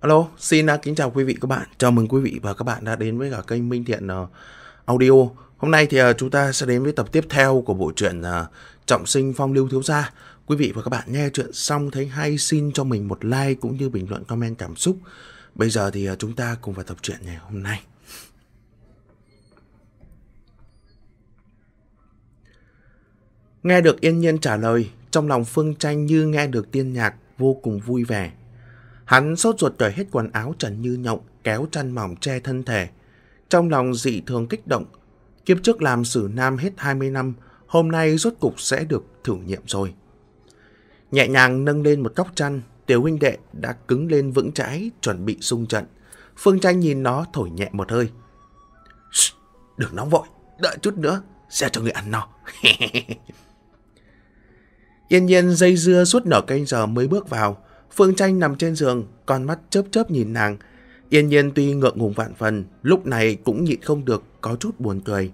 Alo, xin à, kính chào quý vị các bạn. Chào mừng quý vị và các bạn đã đến với cả kênh Minh Thiện ờ, Audio. Hôm nay thì ờ, chúng ta sẽ đến với tập tiếp theo của bộ truyện ờ, Trọng sinh phong lưu thiếu gia. Quý vị và các bạn nghe chuyện xong thấy hay xin cho mình một like cũng như bình luận comment cảm xúc. Bây giờ thì chúng ta cùng vào tập truyện ngày hôm nay. Nghe được Yên Nhiên trả lời, trong lòng Phương Tranh như nghe được tiên nhạc vô cùng vui vẻ, Hắn sốt ruột cởi hết quần áo trần như nhộng, kéo chăn mỏng che thân thể. Trong lòng dị thường kích động, kiếp trước làm sử nam hết 20 năm, hôm nay rốt cục sẽ được thử nghiệm rồi. Nhẹ nhàng nâng lên một góc chăn, tiểu huynh đệ đã cứng lên vững chãi, chuẩn bị xung trận. Phương tranh nhìn nó thổi nhẹ một hơi. Đừng nóng vội, đợi chút nữa, sẽ cho người ăn no. Yên nhiên dây dưa suốt nửa canh giờ mới bước vào, Phương Tranh nằm trên giường, con mắt chớp chớp nhìn nàng. Yên nhiên tuy ngượng ngùng vạn phần, lúc này cũng nhịn không được, có chút buồn cười.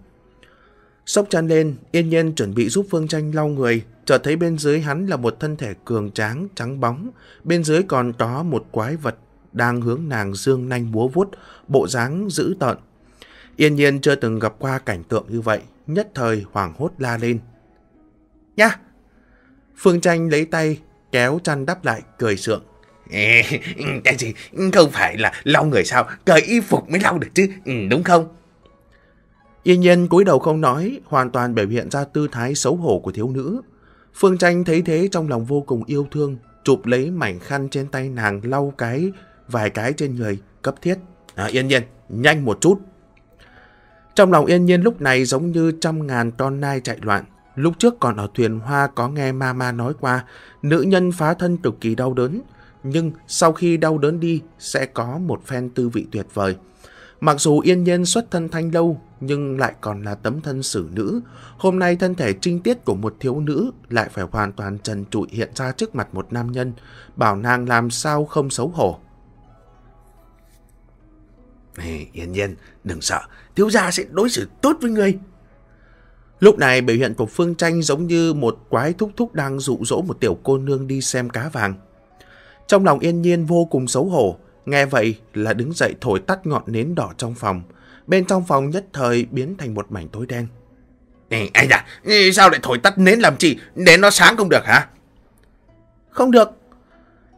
Sốc chăn lên, yên nhiên chuẩn bị giúp Phương Tranh lau người, chợt thấy bên dưới hắn là một thân thể cường tráng, trắng bóng. Bên dưới còn có một quái vật đang hướng nàng dương nanh búa vuốt, bộ dáng dữ tợn. Yên nhiên chưa từng gặp qua cảnh tượng như vậy, nhất thời hoảng hốt la lên. Nha! Phương Tranh lấy tay kéo chăn đắp lại, cười sượng. cái gì? Không phải là lau người sao? Cởi y phục mới lau được chứ, ừ, đúng không? Yên nhiên cúi đầu không nói, hoàn toàn biểu hiện ra tư thái xấu hổ của thiếu nữ. Phương Tranh thấy thế trong lòng vô cùng yêu thương, chụp lấy mảnh khăn trên tay nàng lau cái, vài cái trên người, cấp thiết. À, yên nhiên, nhanh một chút. Trong lòng yên nhiên lúc này giống như trăm ngàn con nai chạy loạn, Lúc trước còn ở thuyền hoa có nghe mama nói qua, nữ nhân phá thân cực kỳ đau đớn, nhưng sau khi đau đớn đi sẽ có một phen tư vị tuyệt vời. Mặc dù yên nhiên xuất thân thanh lâu, nhưng lại còn là tấm thân xử nữ. Hôm nay thân thể trinh tiết của một thiếu nữ lại phải hoàn toàn trần trụi hiện ra trước mặt một nam nhân, bảo nàng làm sao không xấu hổ. Ê, yên nhiên, đừng sợ, thiếu gia sẽ đối xử tốt với người Lúc này biểu hiện của Phương Tranh giống như một quái thúc thúc đang dụ dỗ một tiểu cô nương đi xem cá vàng. Trong lòng yên nhiên vô cùng xấu hổ, nghe vậy là đứng dậy thổi tắt ngọn nến đỏ trong phòng. Bên trong phòng nhất thời biến thành một mảnh tối đen. Ê, anh à, sao lại thổi tắt nến làm chi? Nến nó sáng không được hả? Không được.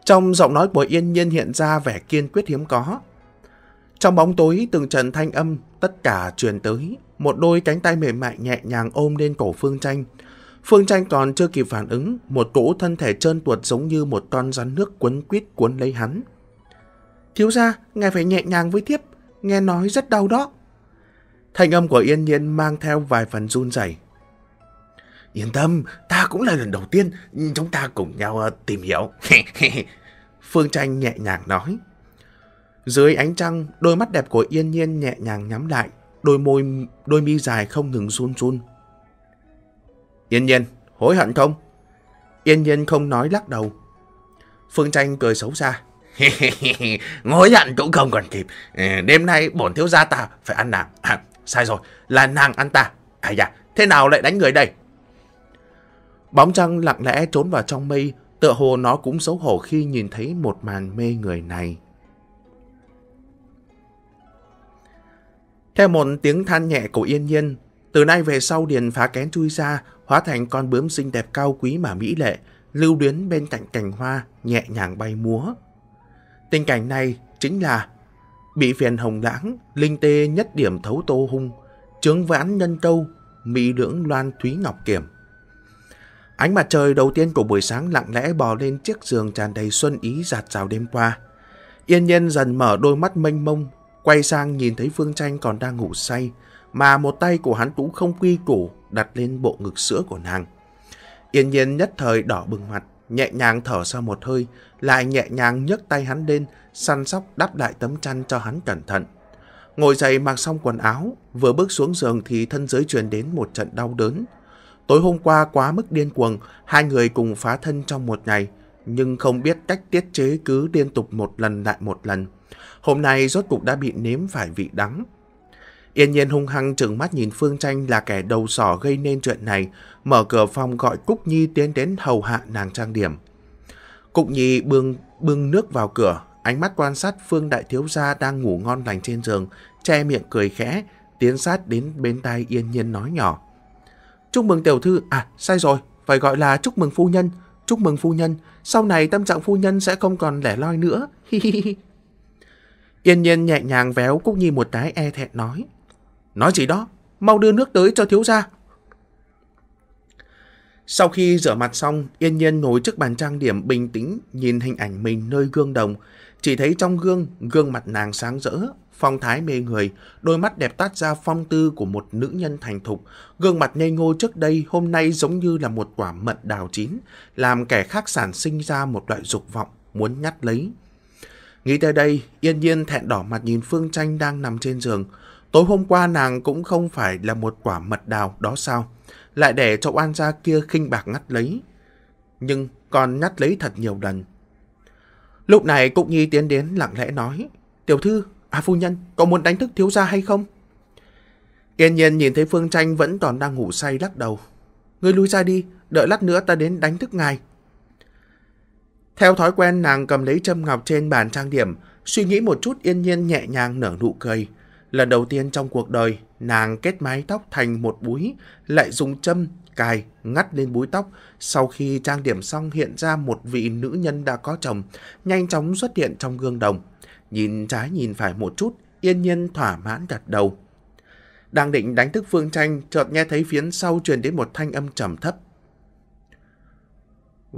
Trong giọng nói của yên nhiên hiện ra vẻ kiên quyết hiếm có. Trong bóng tối từng trần thanh âm tất cả truyền tới một đôi cánh tay mềm mại nhẹ nhàng ôm lên cổ Phương Tranh. Phương Tranh còn chưa kịp phản ứng, một cỗ thân thể trơn tuột giống như một con rắn nước cuốn quýt cuốn lấy hắn. Thiếu ra, ngài phải nhẹ nhàng với thiếp, nghe nói rất đau đó. Thanh âm của Yên Nhiên mang theo vài phần run rẩy. Yên tâm, ta cũng là lần đầu tiên, chúng ta cùng nhau ờ, tìm hiểu. Phương Tranh nhẹ nhàng nói. Dưới ánh trăng, đôi mắt đẹp của Yên Nhiên nhẹ nhàng nhắm lại, đôi môi, đôi mi dài không ngừng run run. Yên nhiên, hối hận không? Yên nhiên không nói lắc đầu. Phương Tranh cười xấu xa. Ngối hận cũng không còn kịp. Ờ, đêm nay bổn thiếu gia ta phải ăn nàng. À, sai rồi, là nàng ăn ta. À dạ, thế nào lại đánh người đây? Bóng trăng lặng lẽ trốn vào trong mây, tựa hồ nó cũng xấu hổ khi nhìn thấy một màn mê người này. Theo một tiếng than nhẹ của yên nhiên, từ nay về sau Điền phá kén chui ra, hóa thành con bướm xinh đẹp cao quý mà mỹ lệ, lưu luyến bên cạnh cành hoa, nhẹ nhàng bay múa. Tình cảnh này chính là bị phiền hồng lãng, linh tê nhất điểm thấu tô hung, trướng vãn nhân câu, mỹ lưỡng loan thúy ngọc kiểm. Ánh mặt trời đầu tiên của buổi sáng lặng lẽ bò lên chiếc giường tràn đầy xuân ý giạt rào đêm qua. Yên nhiên dần mở đôi mắt mênh mông, Quay sang nhìn thấy Phương Tranh còn đang ngủ say, mà một tay của hắn tú không quy củ đặt lên bộ ngực sữa của nàng. Yên nhiên nhất thời đỏ bừng mặt, nhẹ nhàng thở ra một hơi, lại nhẹ nhàng nhấc tay hắn lên, săn sóc đắp lại tấm chăn cho hắn cẩn thận. Ngồi dậy mặc xong quần áo, vừa bước xuống giường thì thân giới truyền đến một trận đau đớn. Tối hôm qua quá mức điên cuồng, hai người cùng phá thân trong một ngày, nhưng không biết cách tiết chế cứ liên tục một lần lại một lần hôm nay rốt cục đã bị nếm phải vị đắng. Yên nhiên hung hăng trừng mắt nhìn Phương Tranh là kẻ đầu sỏ gây nên chuyện này, mở cửa phòng gọi Cúc Nhi tiến đến hầu hạ nàng trang điểm. Cúc Nhi bưng, bưng nước vào cửa, ánh mắt quan sát Phương Đại Thiếu Gia đang ngủ ngon lành trên giường, che miệng cười khẽ, tiến sát đến bên tai Yên nhiên nói nhỏ. Chúc mừng tiểu thư, à sai rồi, phải gọi là chúc mừng phu nhân, chúc mừng phu nhân, sau này tâm trạng phu nhân sẽ không còn lẻ loi nữa. Hi hi hi. Yên nhiên nhẹ nhàng véo Cúc Nhi một cái e thẹn nói. Nói gì đó, mau đưa nước tới cho thiếu gia. Sau khi rửa mặt xong, Yên nhiên ngồi trước bàn trang điểm bình tĩnh nhìn hình ảnh mình nơi gương đồng. Chỉ thấy trong gương, gương mặt nàng sáng rỡ, phong thái mê người, đôi mắt đẹp tát ra phong tư của một nữ nhân thành thục. Gương mặt ngây ngô trước đây hôm nay giống như là một quả mận đào chín, làm kẻ khác sản sinh ra một loại dục vọng muốn nhắt lấy Nghĩ tới đây, Yên Nhiên thẹn đỏ mặt nhìn Phương Tranh đang nằm trên giường. Tối hôm qua nàng cũng không phải là một quả mật đào đó sao? Lại để cho oan gia kia khinh bạc ngắt lấy. Nhưng còn ngắt lấy thật nhiều lần. Lúc này Cúc Nhi tiến đến lặng lẽ nói. Tiểu thư, à phu nhân, có muốn đánh thức thiếu gia hay không? Yên nhiên nhìn thấy Phương Tranh vẫn còn đang ngủ say lắc đầu. Ngươi lui ra đi, đợi lát nữa ta đến đánh thức ngài. Theo thói quen, nàng cầm lấy châm ngọc trên bàn trang điểm, suy nghĩ một chút yên nhiên nhẹ nhàng nở nụ cười. Lần đầu tiên trong cuộc đời, nàng kết mái tóc thành một búi, lại dùng châm cài, ngắt lên búi tóc. Sau khi trang điểm xong hiện ra một vị nữ nhân đã có chồng, nhanh chóng xuất hiện trong gương đồng. Nhìn trái nhìn phải một chút, yên nhiên thỏa mãn gật đầu. Đang định đánh thức Phương Tranh, chợt nghe thấy phiến sau truyền đến một thanh âm trầm thấp.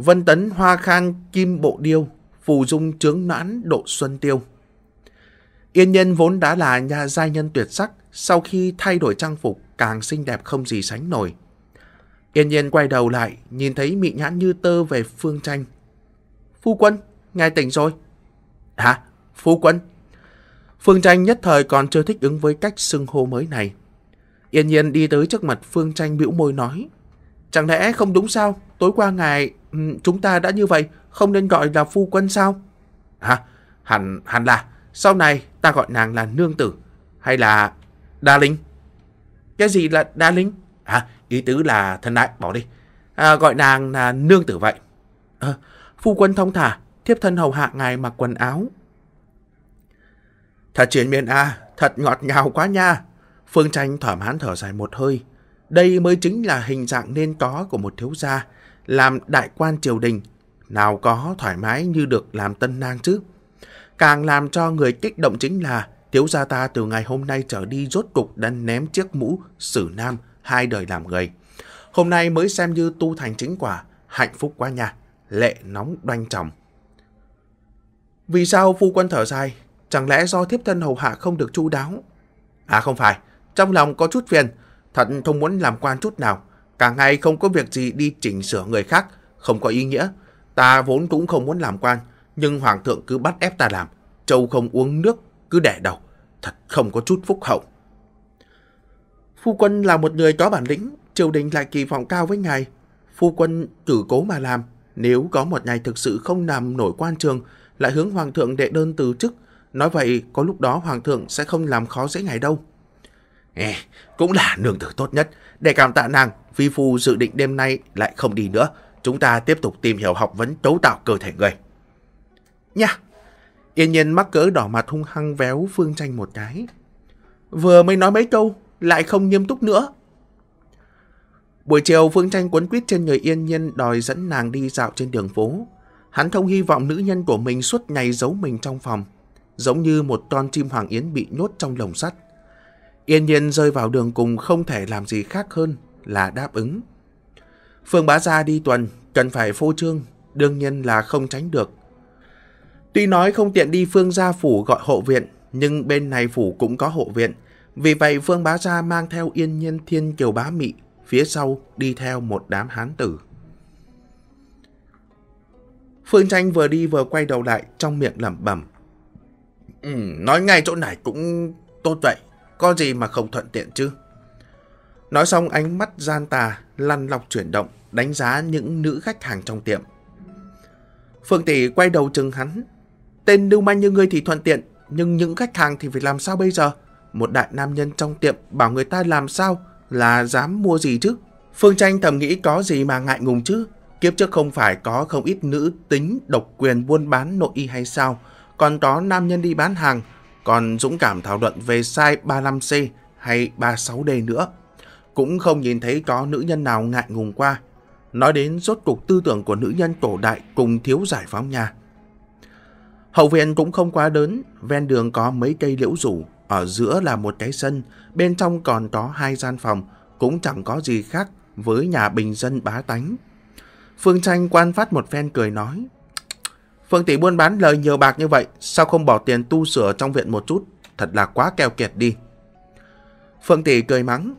Vân tấn hoa khang kim bộ điêu, phù dung trướng noãn độ xuân tiêu. Yên nhân vốn đã là nhà giai nhân tuyệt sắc, sau khi thay đổi trang phục càng xinh đẹp không gì sánh nổi. Yên nhiên quay đầu lại, nhìn thấy mị nhãn như tơ về phương tranh. Phu quân, ngài tỉnh rồi. Hả? Phu quân? Phương tranh nhất thời còn chưa thích ứng với cách xưng hô mới này. Yên nhiên đi tới trước mặt Phương tranh bĩu môi nói. Chẳng lẽ không đúng sao? Tối qua ngài ừ, chúng ta đã như vậy, không nên gọi là phu quân sao? Hả? Hẳn, hẳn là, sau này ta gọi nàng là nương tử, hay là đa linh? Cái gì là đa linh? Hả? Ý tứ là thân đại, bỏ đi. À, gọi nàng là nương tử vậy. À, phu quân thông thả, thiếp thân hầu hạ ngài mặc quần áo. Thật triển miên a, thật ngọt ngào quá nha. Phương Tranh thỏa mãn thở dài một hơi, đây mới chính là hình dạng nên có của một thiếu gia, làm đại quan triều đình. Nào có thoải mái như được làm tân nang chứ. Càng làm cho người kích động chính là thiếu gia ta từ ngày hôm nay trở đi rốt cục đã ném chiếc mũ xử nam hai đời làm người. Hôm nay mới xem như tu thành chính quả, hạnh phúc quá nha, lệ nóng đoanh trọng. Vì sao phu quân thở dài? Chẳng lẽ do thiếp thân hầu hạ không được chu đáo? À không phải, trong lòng có chút phiền, thật không muốn làm quan chút nào, cả ngày không có việc gì đi chỉnh sửa người khác, không có ý nghĩa. Ta vốn cũng không muốn làm quan, nhưng hoàng thượng cứ bắt ép ta làm, châu không uống nước, cứ đẻ đầu, thật không có chút phúc hậu. Phu quân là một người có bản lĩnh, triều đình lại kỳ vọng cao với ngài. Phu quân cử cố mà làm, nếu có một ngày thực sự không làm nổi quan trường, lại hướng hoàng thượng đệ đơn từ chức, nói vậy có lúc đó hoàng thượng sẽ không làm khó dễ ngài đâu cũng là nương tử tốt nhất. Để cảm tạ nàng, vi phu dự định đêm nay lại không đi nữa. Chúng ta tiếp tục tìm hiểu học vấn cấu tạo cơ thể người. Nha! Yên nhiên mắc cỡ đỏ mặt hung hăng véo Phương Tranh một cái. Vừa mới nói mấy câu, lại không nghiêm túc nữa. Buổi chiều Phương Tranh quấn quýt trên người Yên Nhiên đòi dẫn nàng đi dạo trên đường phố. Hắn không hy vọng nữ nhân của mình suốt ngày giấu mình trong phòng, giống như một con chim hoàng yến bị nhốt trong lồng sắt. Yên nhiên rơi vào đường cùng không thể làm gì khác hơn là đáp ứng. Phương bá gia đi tuần, cần phải phô trương, đương nhiên là không tránh được. Tuy nói không tiện đi Phương gia phủ gọi hộ viện, nhưng bên này phủ cũng có hộ viện. Vì vậy Phương bá gia mang theo yên nhiên thiên kiều bá mị, phía sau đi theo một đám hán tử. Phương Tranh vừa đi vừa quay đầu lại trong miệng lẩm bẩm. Ừ, nói ngay chỗ này cũng tốt vậy. Có gì mà không thuận tiện chứ? Nói xong ánh mắt gian tà, lăn lọc chuyển động, đánh giá những nữ khách hàng trong tiệm. Phương Tỷ quay đầu chừng hắn. Tên lưu manh như ngươi thì thuận tiện, nhưng những khách hàng thì phải làm sao bây giờ? Một đại nam nhân trong tiệm bảo người ta làm sao là dám mua gì chứ? Phương Tranh thầm nghĩ có gì mà ngại ngùng chứ? Kiếp trước không phải có không ít nữ tính độc quyền buôn bán nội y hay sao? Còn có nam nhân đi bán hàng, còn dũng cảm thảo luận về size 35C hay 36D nữa. Cũng không nhìn thấy có nữ nhân nào ngại ngùng qua. Nói đến rốt cuộc tư tưởng của nữ nhân cổ đại cùng thiếu giải phóng nhà. Hậu viện cũng không quá lớn, ven đường có mấy cây liễu rủ, ở giữa là một cái sân, bên trong còn có hai gian phòng, cũng chẳng có gì khác với nhà bình dân bá tánh. Phương Tranh quan phát một phen cười nói, Phương tỷ buôn bán lời nhiều bạc như vậy, sao không bỏ tiền tu sửa trong viện một chút? Thật là quá keo kiệt đi. Phương tỷ cười mắng.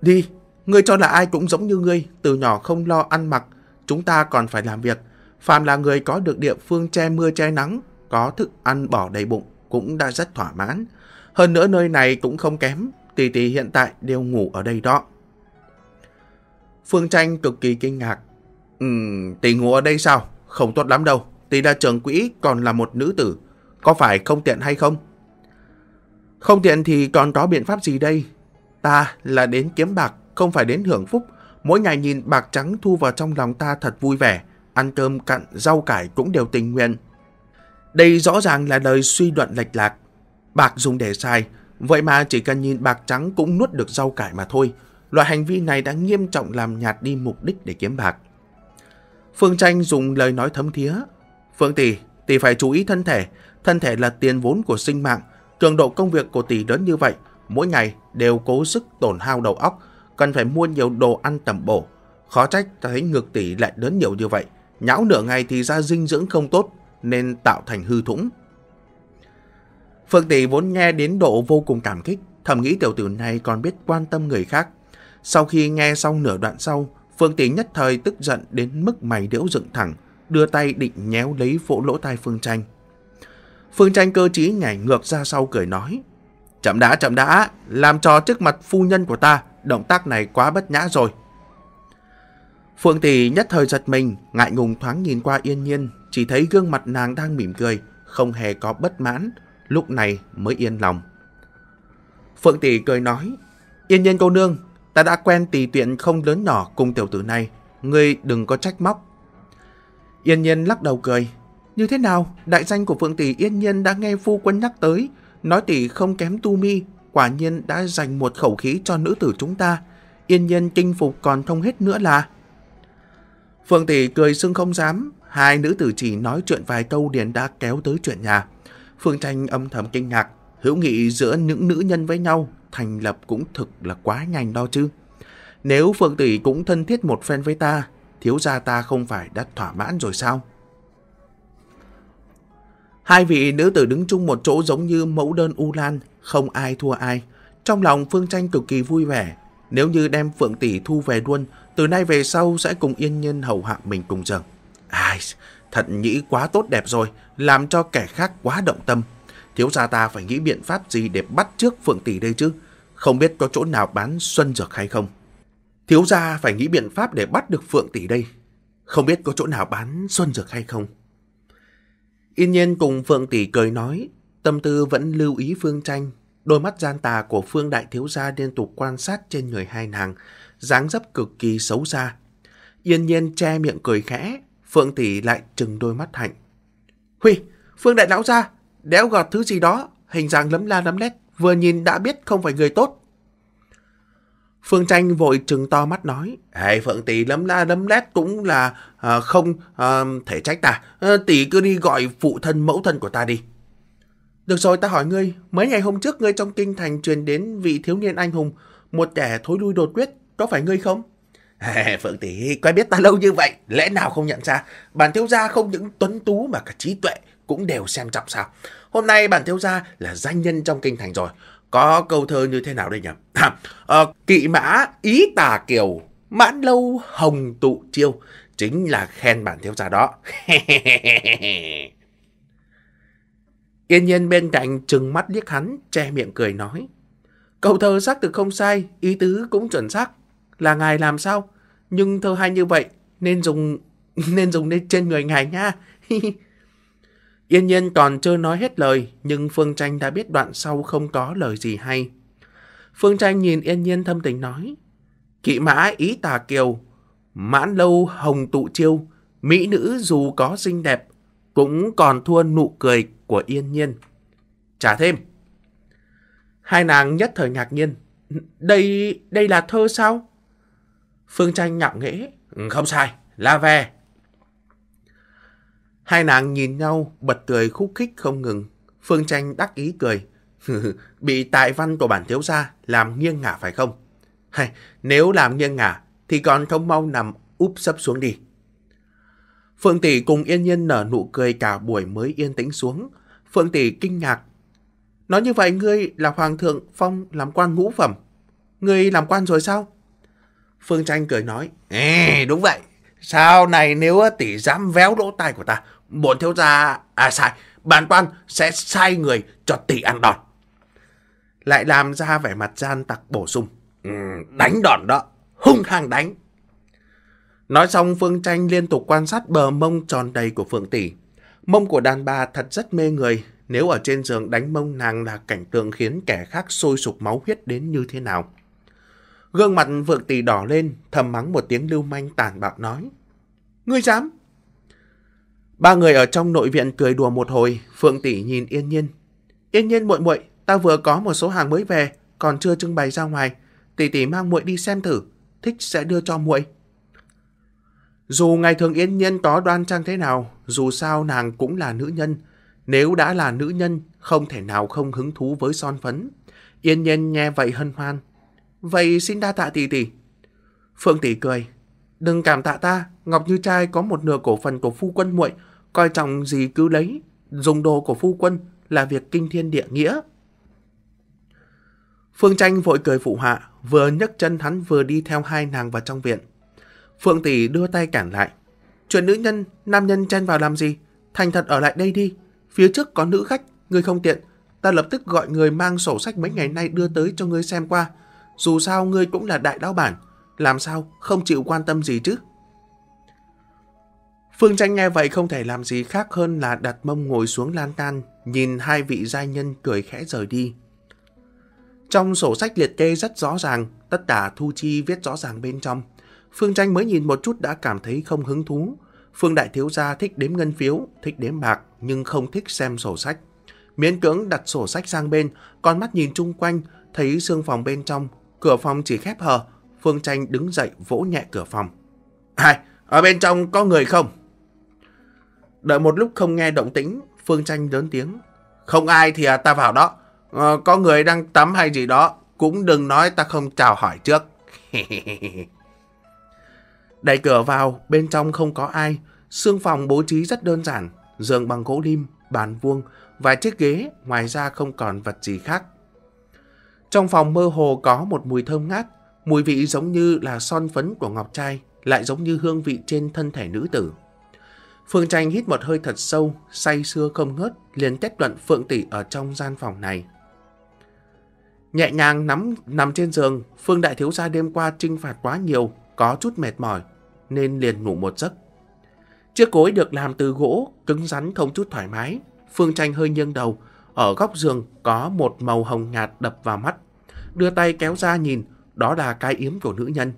Đi, ngươi cho là ai cũng giống như ngươi, từ nhỏ không lo ăn mặc, chúng ta còn phải làm việc. Phàm là người có được địa phương che mưa che nắng, có thức ăn bỏ đầy bụng cũng đã rất thỏa mãn. Hơn nữa nơi này cũng không kém, tỷ tỷ hiện tại đều ngủ ở đây đó. Phương Tranh cực kỳ kinh ngạc. Ừm, tỷ ngủ ở đây sao? Không tốt lắm đâu. Thì là trưởng quỹ còn là một nữ tử, có phải không tiện hay không? Không tiện thì còn có biện pháp gì đây? Ta là đến kiếm bạc, không phải đến hưởng phúc. Mỗi ngày nhìn bạc trắng thu vào trong lòng ta thật vui vẻ, ăn cơm cặn, rau cải cũng đều tình nguyện. Đây rõ ràng là lời suy đoạn lệch lạc. Bạc dùng để xài, vậy mà chỉ cần nhìn bạc trắng cũng nuốt được rau cải mà thôi. Loại hành vi này đã nghiêm trọng làm nhạt đi mục đích để kiếm bạc. Phương Tranh dùng lời nói thấm thía, Phương tỷ, tỷ phải chú ý thân thể. Thân thể là tiền vốn của sinh mạng. Cường độ công việc của tỷ lớn như vậy, mỗi ngày đều cố sức tổn hao đầu óc, cần phải mua nhiều đồ ăn tầm bổ. Khó trách ta thấy ngược tỷ lại lớn nhiều như vậy. Nhão nửa ngày thì ra dinh dưỡng không tốt, nên tạo thành hư thủng. Phương tỷ vốn nghe đến độ vô cùng cảm kích, thầm nghĩ tiểu tử này còn biết quan tâm người khác. Sau khi nghe xong nửa đoạn sau, Phương tỷ nhất thời tức giận đến mức mày đễu dựng thẳng, đưa tay định nhéo lấy vỗ lỗ tai Phương Tranh. Phương Tranh cơ trí nhảy ngược ra sau cười nói. Chậm đã, chậm đã, làm trò trước mặt phu nhân của ta, động tác này quá bất nhã rồi. Phương Tỷ nhất thời giật mình, ngại ngùng thoáng nhìn qua yên nhiên, chỉ thấy gương mặt nàng đang mỉm cười, không hề có bất mãn, lúc này mới yên lòng. Phương Tỷ cười nói, yên nhiên cô nương, ta đã quen tỷ tiện không lớn nhỏ cùng tiểu tử này, ngươi đừng có trách móc, Yên Nhiên lắc đầu cười. Như thế nào, đại danh của Phượng Tỷ Yên Nhiên đã nghe phu quân nhắc tới, nói tỷ không kém Tu Mi, quả nhiên đã dành một khẩu khí cho nữ tử chúng ta. Yên Nhiên kinh phục còn thông hết nữa là... Phượng Tỷ cười sưng không dám, hai nữ tử chỉ nói chuyện vài câu điền đã kéo tới chuyện nhà. Phương Tranh âm thầm kinh ngạc, hữu nghị giữa những nữ nhân với nhau thành lập cũng thực là quá nhanh đo chứ. Nếu Phượng Tỷ cũng thân thiết một phen với ta, thiếu gia ta không phải đã thỏa mãn rồi sao? Hai vị nữ tử đứng chung một chỗ giống như mẫu đơn U Lan, không ai thua ai. Trong lòng Phương Tranh cực kỳ vui vẻ, nếu như đem Phượng Tỷ thu về luôn, từ nay về sau sẽ cùng yên nhân hầu hạ mình cùng giường. Ai, thật nghĩ quá tốt đẹp rồi, làm cho kẻ khác quá động tâm. Thiếu gia ta phải nghĩ biện pháp gì để bắt trước Phượng Tỷ đây chứ, không biết có chỗ nào bán xuân dược hay không. Thiếu gia phải nghĩ biện pháp để bắt được Phượng Tỷ đây. Không biết có chỗ nào bán xuân dược hay không. Yên nhiên cùng Phượng Tỷ cười nói, tâm tư vẫn lưu ý Phương Tranh. Đôi mắt gian tà của Phương Đại Thiếu Gia liên tục quan sát trên người hai nàng, dáng dấp cực kỳ xấu xa. Yên nhiên che miệng cười khẽ, Phượng Tỷ lại trừng đôi mắt hạnh. Huy, Phương Đại Lão Gia, đéo gọt thứ gì đó, hình dạng lấm la lấm lét, vừa nhìn đã biết không phải người tốt. Phương Tranh vội trừng to mắt nói, Ê, Phượng tỷ lấm la lấm lét cũng là à, không à, thể trách ta, à, ờ, tỷ cứ đi gọi phụ thân mẫu thân của ta đi. Được rồi ta hỏi ngươi, mấy ngày hôm trước ngươi trong kinh thành truyền đến vị thiếu niên anh hùng, một kẻ thối lui đột quyết, có phải ngươi không? À, Phượng tỷ, quen biết ta lâu như vậy, lẽ nào không nhận ra, bản thiếu gia không những tuấn tú mà cả trí tuệ cũng đều xem trọng sao. Hôm nay bản thiếu gia là danh nhân trong kinh thành rồi, có câu thơ như thế nào đây nhỉ? À, ờ, kỵ mã ý tà kiều, mãn lâu hồng tụ chiêu, chính là khen bản thiếu gia đó. Yên nhiên bên cạnh trừng mắt liếc hắn, che miệng cười nói. Câu thơ xác thực không sai, ý tứ cũng chuẩn xác. Là ngài làm sao? Nhưng thơ hay như vậy, nên dùng nên dùng lên trên người ngài nha. Yên nhiên còn chưa nói hết lời, nhưng Phương Tranh đã biết đoạn sau không có lời gì hay. Phương Tranh nhìn Yên nhiên thâm tình nói, Kỵ mã ý tà kiều, mãn lâu hồng tụ chiêu, mỹ nữ dù có xinh đẹp, cũng còn thua nụ cười của Yên nhiên. Trả thêm. Hai nàng nhất thời ngạc nhiên, đây, đây là thơ sao? Phương Tranh ngạo nghĩ, không sai, là về. Hai nàng nhìn nhau, bật cười khúc khích không ngừng. Phương Tranh đắc ý cười. Bị tài văn của bản thiếu gia làm nghiêng ngả phải không? Hay, nếu làm nghiêng ngả thì còn không mau nằm úp sấp xuống đi. Phương Tỷ cùng Yên Nhiên nở nụ cười cả buổi mới yên tĩnh xuống. Phương Tỷ kinh ngạc. Nói như vậy ngươi là Hoàng thượng Phong làm quan ngũ phẩm. Ngươi làm quan rồi sao? Phương Tranh cười nói. Ê, đúng vậy. Sau này nếu tỷ dám véo lỗ tai của ta, bọn thiếu gia... À sai, bản quan sẽ sai người cho tỷ ăn đòn. Lại làm ra vẻ mặt gian tặc bổ sung. Ừ, đánh đòn đó, hung hăng đánh. Nói xong Phương Tranh liên tục quan sát bờ mông tròn đầy của Phượng Tỷ. Mông của đàn bà thật rất mê người, nếu ở trên giường đánh mông nàng là cảnh tượng khiến kẻ khác sôi sục máu huyết đến như thế nào. Gương mặt vượng Tỷ đỏ lên, thầm mắng một tiếng lưu manh tàn bạo nói. Ngươi dám? Ba người ở trong nội viện cười đùa một hồi, Phượng Tỷ nhìn Yên Nhiên. Yên Nhiên muội muội, ta vừa có một số hàng mới về, còn chưa trưng bày ra ngoài, tỷ tỷ mang muội đi xem thử, thích sẽ đưa cho muội. Dù ngày thường Yên Nhiên có đoan trang thế nào, dù sao nàng cũng là nữ nhân, nếu đã là nữ nhân, không thể nào không hứng thú với son phấn. Yên Nhiên nghe vậy hân hoan, Vậy xin đa tạ tỷ tỷ. Phượng tỷ cười. Đừng cảm tạ ta, Ngọc Như Trai có một nửa cổ phần của phu quân muội, coi trọng gì cứ lấy, dùng đồ của phu quân là việc kinh thiên địa nghĩa. Phương Tranh vội cười phụ hạ, vừa nhấc chân hắn vừa đi theo hai nàng vào trong viện. Phượng tỷ đưa tay cản lại. Chuyện nữ nhân, nam nhân chen vào làm gì? Thành thật ở lại đây đi. Phía trước có nữ khách, người không tiện. Ta lập tức gọi người mang sổ sách mấy ngày nay đưa tới cho ngươi xem qua. Dù sao ngươi cũng là đại lão bản, làm sao không chịu quan tâm gì chứ? Phương Tranh nghe vậy không thể làm gì khác hơn là đặt mông ngồi xuống lan can, nhìn hai vị giai nhân cười khẽ rời đi. Trong sổ sách liệt kê rất rõ ràng, tất cả thu chi viết rõ ràng bên trong. Phương Tranh mới nhìn một chút đã cảm thấy không hứng thú. Phương Đại Thiếu Gia thích đếm ngân phiếu, thích đếm bạc, nhưng không thích xem sổ sách. Miễn cưỡng đặt sổ sách sang bên, con mắt nhìn chung quanh, thấy xương phòng bên trong Cửa phòng chỉ khép hờ, Phương Tranh đứng dậy vỗ nhẹ cửa phòng. Hai, ở bên trong có người không? Đợi một lúc không nghe động tĩnh, Phương Tranh lớn tiếng. Không ai thì à, ta vào đó. À, có người đang tắm hay gì đó, cũng đừng nói ta không chào hỏi trước. Đẩy cửa vào, bên trong không có ai. Sương phòng bố trí rất đơn giản, giường bằng gỗ lim, bàn vuông, vài chiếc ghế, ngoài ra không còn vật gì khác. Trong phòng mơ hồ có một mùi thơm ngát, mùi vị giống như là son phấn của ngọc trai, lại giống như hương vị trên thân thể nữ tử. Phương Tranh hít một hơi thật sâu, say sưa không ngớt, liền kết luận Phượng Tỷ ở trong gian phòng này. Nhẹ nhàng nắm nằm trên giường, Phương Đại Thiếu Gia đêm qua trinh phạt quá nhiều, có chút mệt mỏi, nên liền ngủ một giấc. Chiếc gối được làm từ gỗ, cứng rắn không chút thoải mái. Phương Tranh hơi nghiêng đầu, ở góc giường có một màu hồng nhạt đập vào mắt đưa tay kéo ra nhìn, đó là cái yếm của nữ nhân.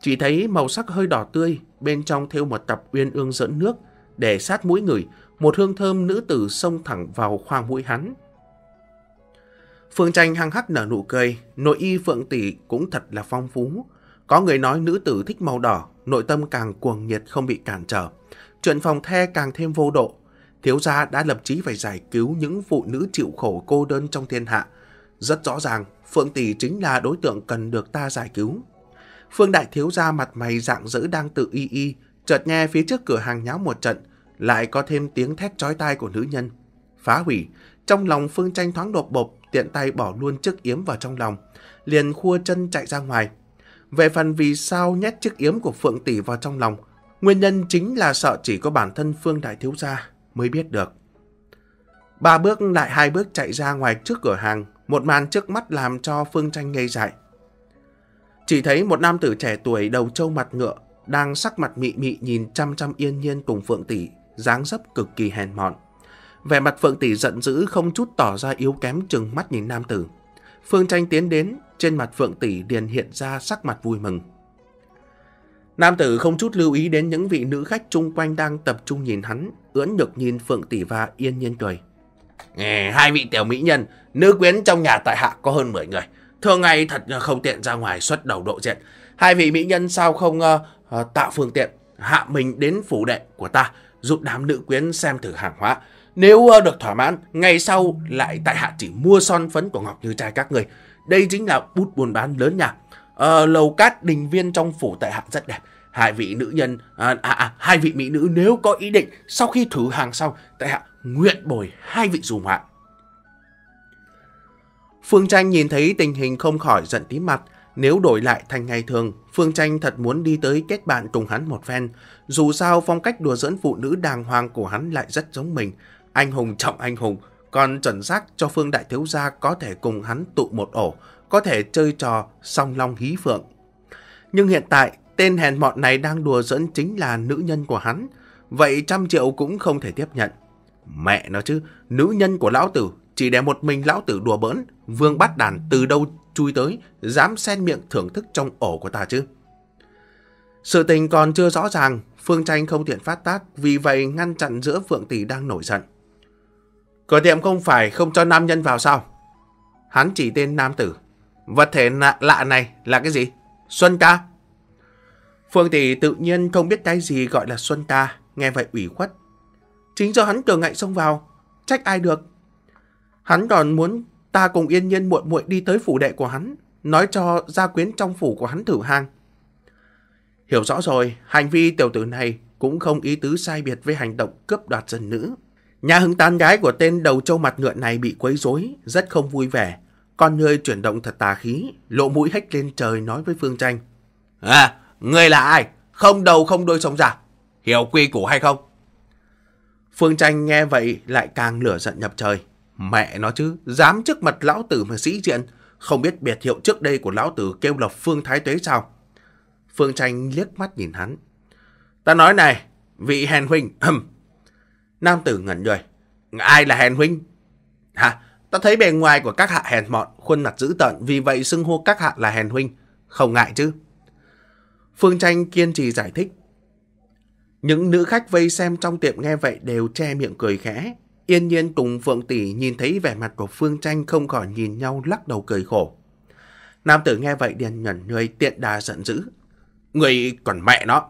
Chỉ thấy màu sắc hơi đỏ tươi, bên trong thêu một tập uyên ương dẫn nước, để sát mũi người, một hương thơm nữ tử xông thẳng vào khoang mũi hắn. Phương Tranh hăng hắc nở nụ cười, nội y phượng tỷ cũng thật là phong phú. Có người nói nữ tử thích màu đỏ, nội tâm càng cuồng nhiệt không bị cản trở. Chuyện phòng the càng thêm vô độ. Thiếu gia đã lập chí phải giải cứu những phụ nữ chịu khổ cô đơn trong thiên hạ. Rất rõ ràng, Phượng Tỷ chính là đối tượng cần được ta giải cứu. Phương Đại Thiếu ra mặt mày dạng dữ đang tự y y, chợt nghe phía trước cửa hàng nháo một trận, lại có thêm tiếng thét chói tai của nữ nhân. Phá hủy, trong lòng Phương Tranh thoáng đột bột, tiện tay bỏ luôn chiếc yếm vào trong lòng, liền khua chân chạy ra ngoài. Về phần vì sao nhét chiếc yếm của Phượng Tỷ vào trong lòng, nguyên nhân chính là sợ chỉ có bản thân Phương Đại Thiếu Gia mới biết được. Ba bước lại hai bước chạy ra ngoài trước cửa hàng, một màn trước mắt làm cho Phương Tranh ngây dại. Chỉ thấy một nam tử trẻ tuổi đầu trâu mặt ngựa, đang sắc mặt mị mị nhìn chăm chăm yên nhiên cùng Phượng Tỷ, dáng dấp cực kỳ hèn mọn. Vẻ mặt Phượng Tỷ giận dữ không chút tỏ ra yếu kém chừng mắt nhìn nam tử. Phương Tranh tiến đến, trên mặt Phượng Tỷ liền hiện ra sắc mặt vui mừng. Nam tử không chút lưu ý đến những vị nữ khách chung quanh đang tập trung nhìn hắn, ưỡn nhược nhìn Phượng Tỷ và yên nhiên cười. Hai vị tiểu mỹ nhân, nữ quyến trong nhà tại hạ có hơn 10 người. Thường ngày thật không tiện ra ngoài xuất đầu độ diện. Hai vị mỹ nhân sao không uh, tạo phương tiện hạ mình đến phủ đệ của ta giúp đám nữ quyến xem thử hàng hóa. Nếu uh, được thỏa mãn, ngày sau lại tại hạ chỉ mua son phấn của Ngọc Như Trai các người. Đây chính là bút buôn bán lớn nhà. Uh, lầu cát đình viên trong phủ tại hạ rất đẹp. Hai vị nữ nhân, à, à, à, hai vị mỹ nữ nếu có ý định sau khi thử hàng xong, tại hạ nguyện bồi hai vị dù hoạn. Phương Tranh nhìn thấy tình hình không khỏi giận tí mặt, nếu đổi lại thành ngày thường, Phương Tranh thật muốn đi tới kết bạn cùng hắn một phen. Dù sao phong cách đùa dẫn phụ nữ đàng hoàng của hắn lại rất giống mình. Anh hùng trọng anh hùng, còn chuẩn xác cho Phương Đại Thiếu Gia có thể cùng hắn tụ một ổ, có thể chơi trò song long hí phượng. Nhưng hiện tại, tên hèn mọn này đang đùa dẫn chính là nữ nhân của hắn. Vậy trăm triệu cũng không thể tiếp nhận. Mẹ nó chứ, nữ nhân của lão tử, chỉ để một mình lão tử đùa bỡn, vương bắt đàn từ đâu chui tới, dám xen miệng thưởng thức trong ổ của ta chứ. Sự tình còn chưa rõ ràng, Phương Tranh không tiện phát tác, vì vậy ngăn chặn giữa Phượng Tỷ đang nổi giận. Cửa tiệm không phải không cho nam nhân vào sao? Hắn chỉ tên nam tử. Vật thể lạ, lạ này là cái gì? Xuân ca. Phương Tỷ tự nhiên không biết cái gì gọi là Xuân ca, nghe vậy ủy khuất, Chính do hắn cường ngại xông vào, trách ai được. Hắn còn muốn ta cùng yên nhiên muội muội đi tới phủ đệ của hắn, nói cho gia quyến trong phủ của hắn thử hang Hiểu rõ rồi, hành vi tiểu tử này cũng không ý tứ sai biệt với hành động cướp đoạt dân nữ. Nhà hứng tan gái của tên đầu trâu mặt ngựa này bị quấy rối, rất không vui vẻ. Con người chuyển động thật tà khí, lộ mũi hách lên trời nói với Phương Tranh. À, ngươi là ai? Không đầu không đôi sống giả. Hiểu quy củ hay không? Phương Tranh nghe vậy lại càng lửa giận nhập trời. Mẹ nó chứ, dám trước mặt lão tử mà sĩ diện, không biết biệt hiệu trước đây của lão tử kêu là Phương Thái Tuế sao? Phương Tranh liếc mắt nhìn hắn. Ta nói này, vị hèn huynh, Nam tử ngẩn người. Ai là hèn huynh? Hả? Ta thấy bề ngoài của các hạ hèn mọn, khuôn mặt dữ tợn, vì vậy xưng hô các hạ là hèn huynh. Không ngại chứ. Phương Tranh kiên trì giải thích. Những nữ khách vây xem trong tiệm nghe vậy đều che miệng cười khẽ. Yên nhiên cùng Phượng Tỷ nhìn thấy vẻ mặt của Phương Tranh không khỏi nhìn nhau lắc đầu cười khổ. Nam tử nghe vậy điền nhẩn người tiện đà giận dữ. Người còn mẹ nó.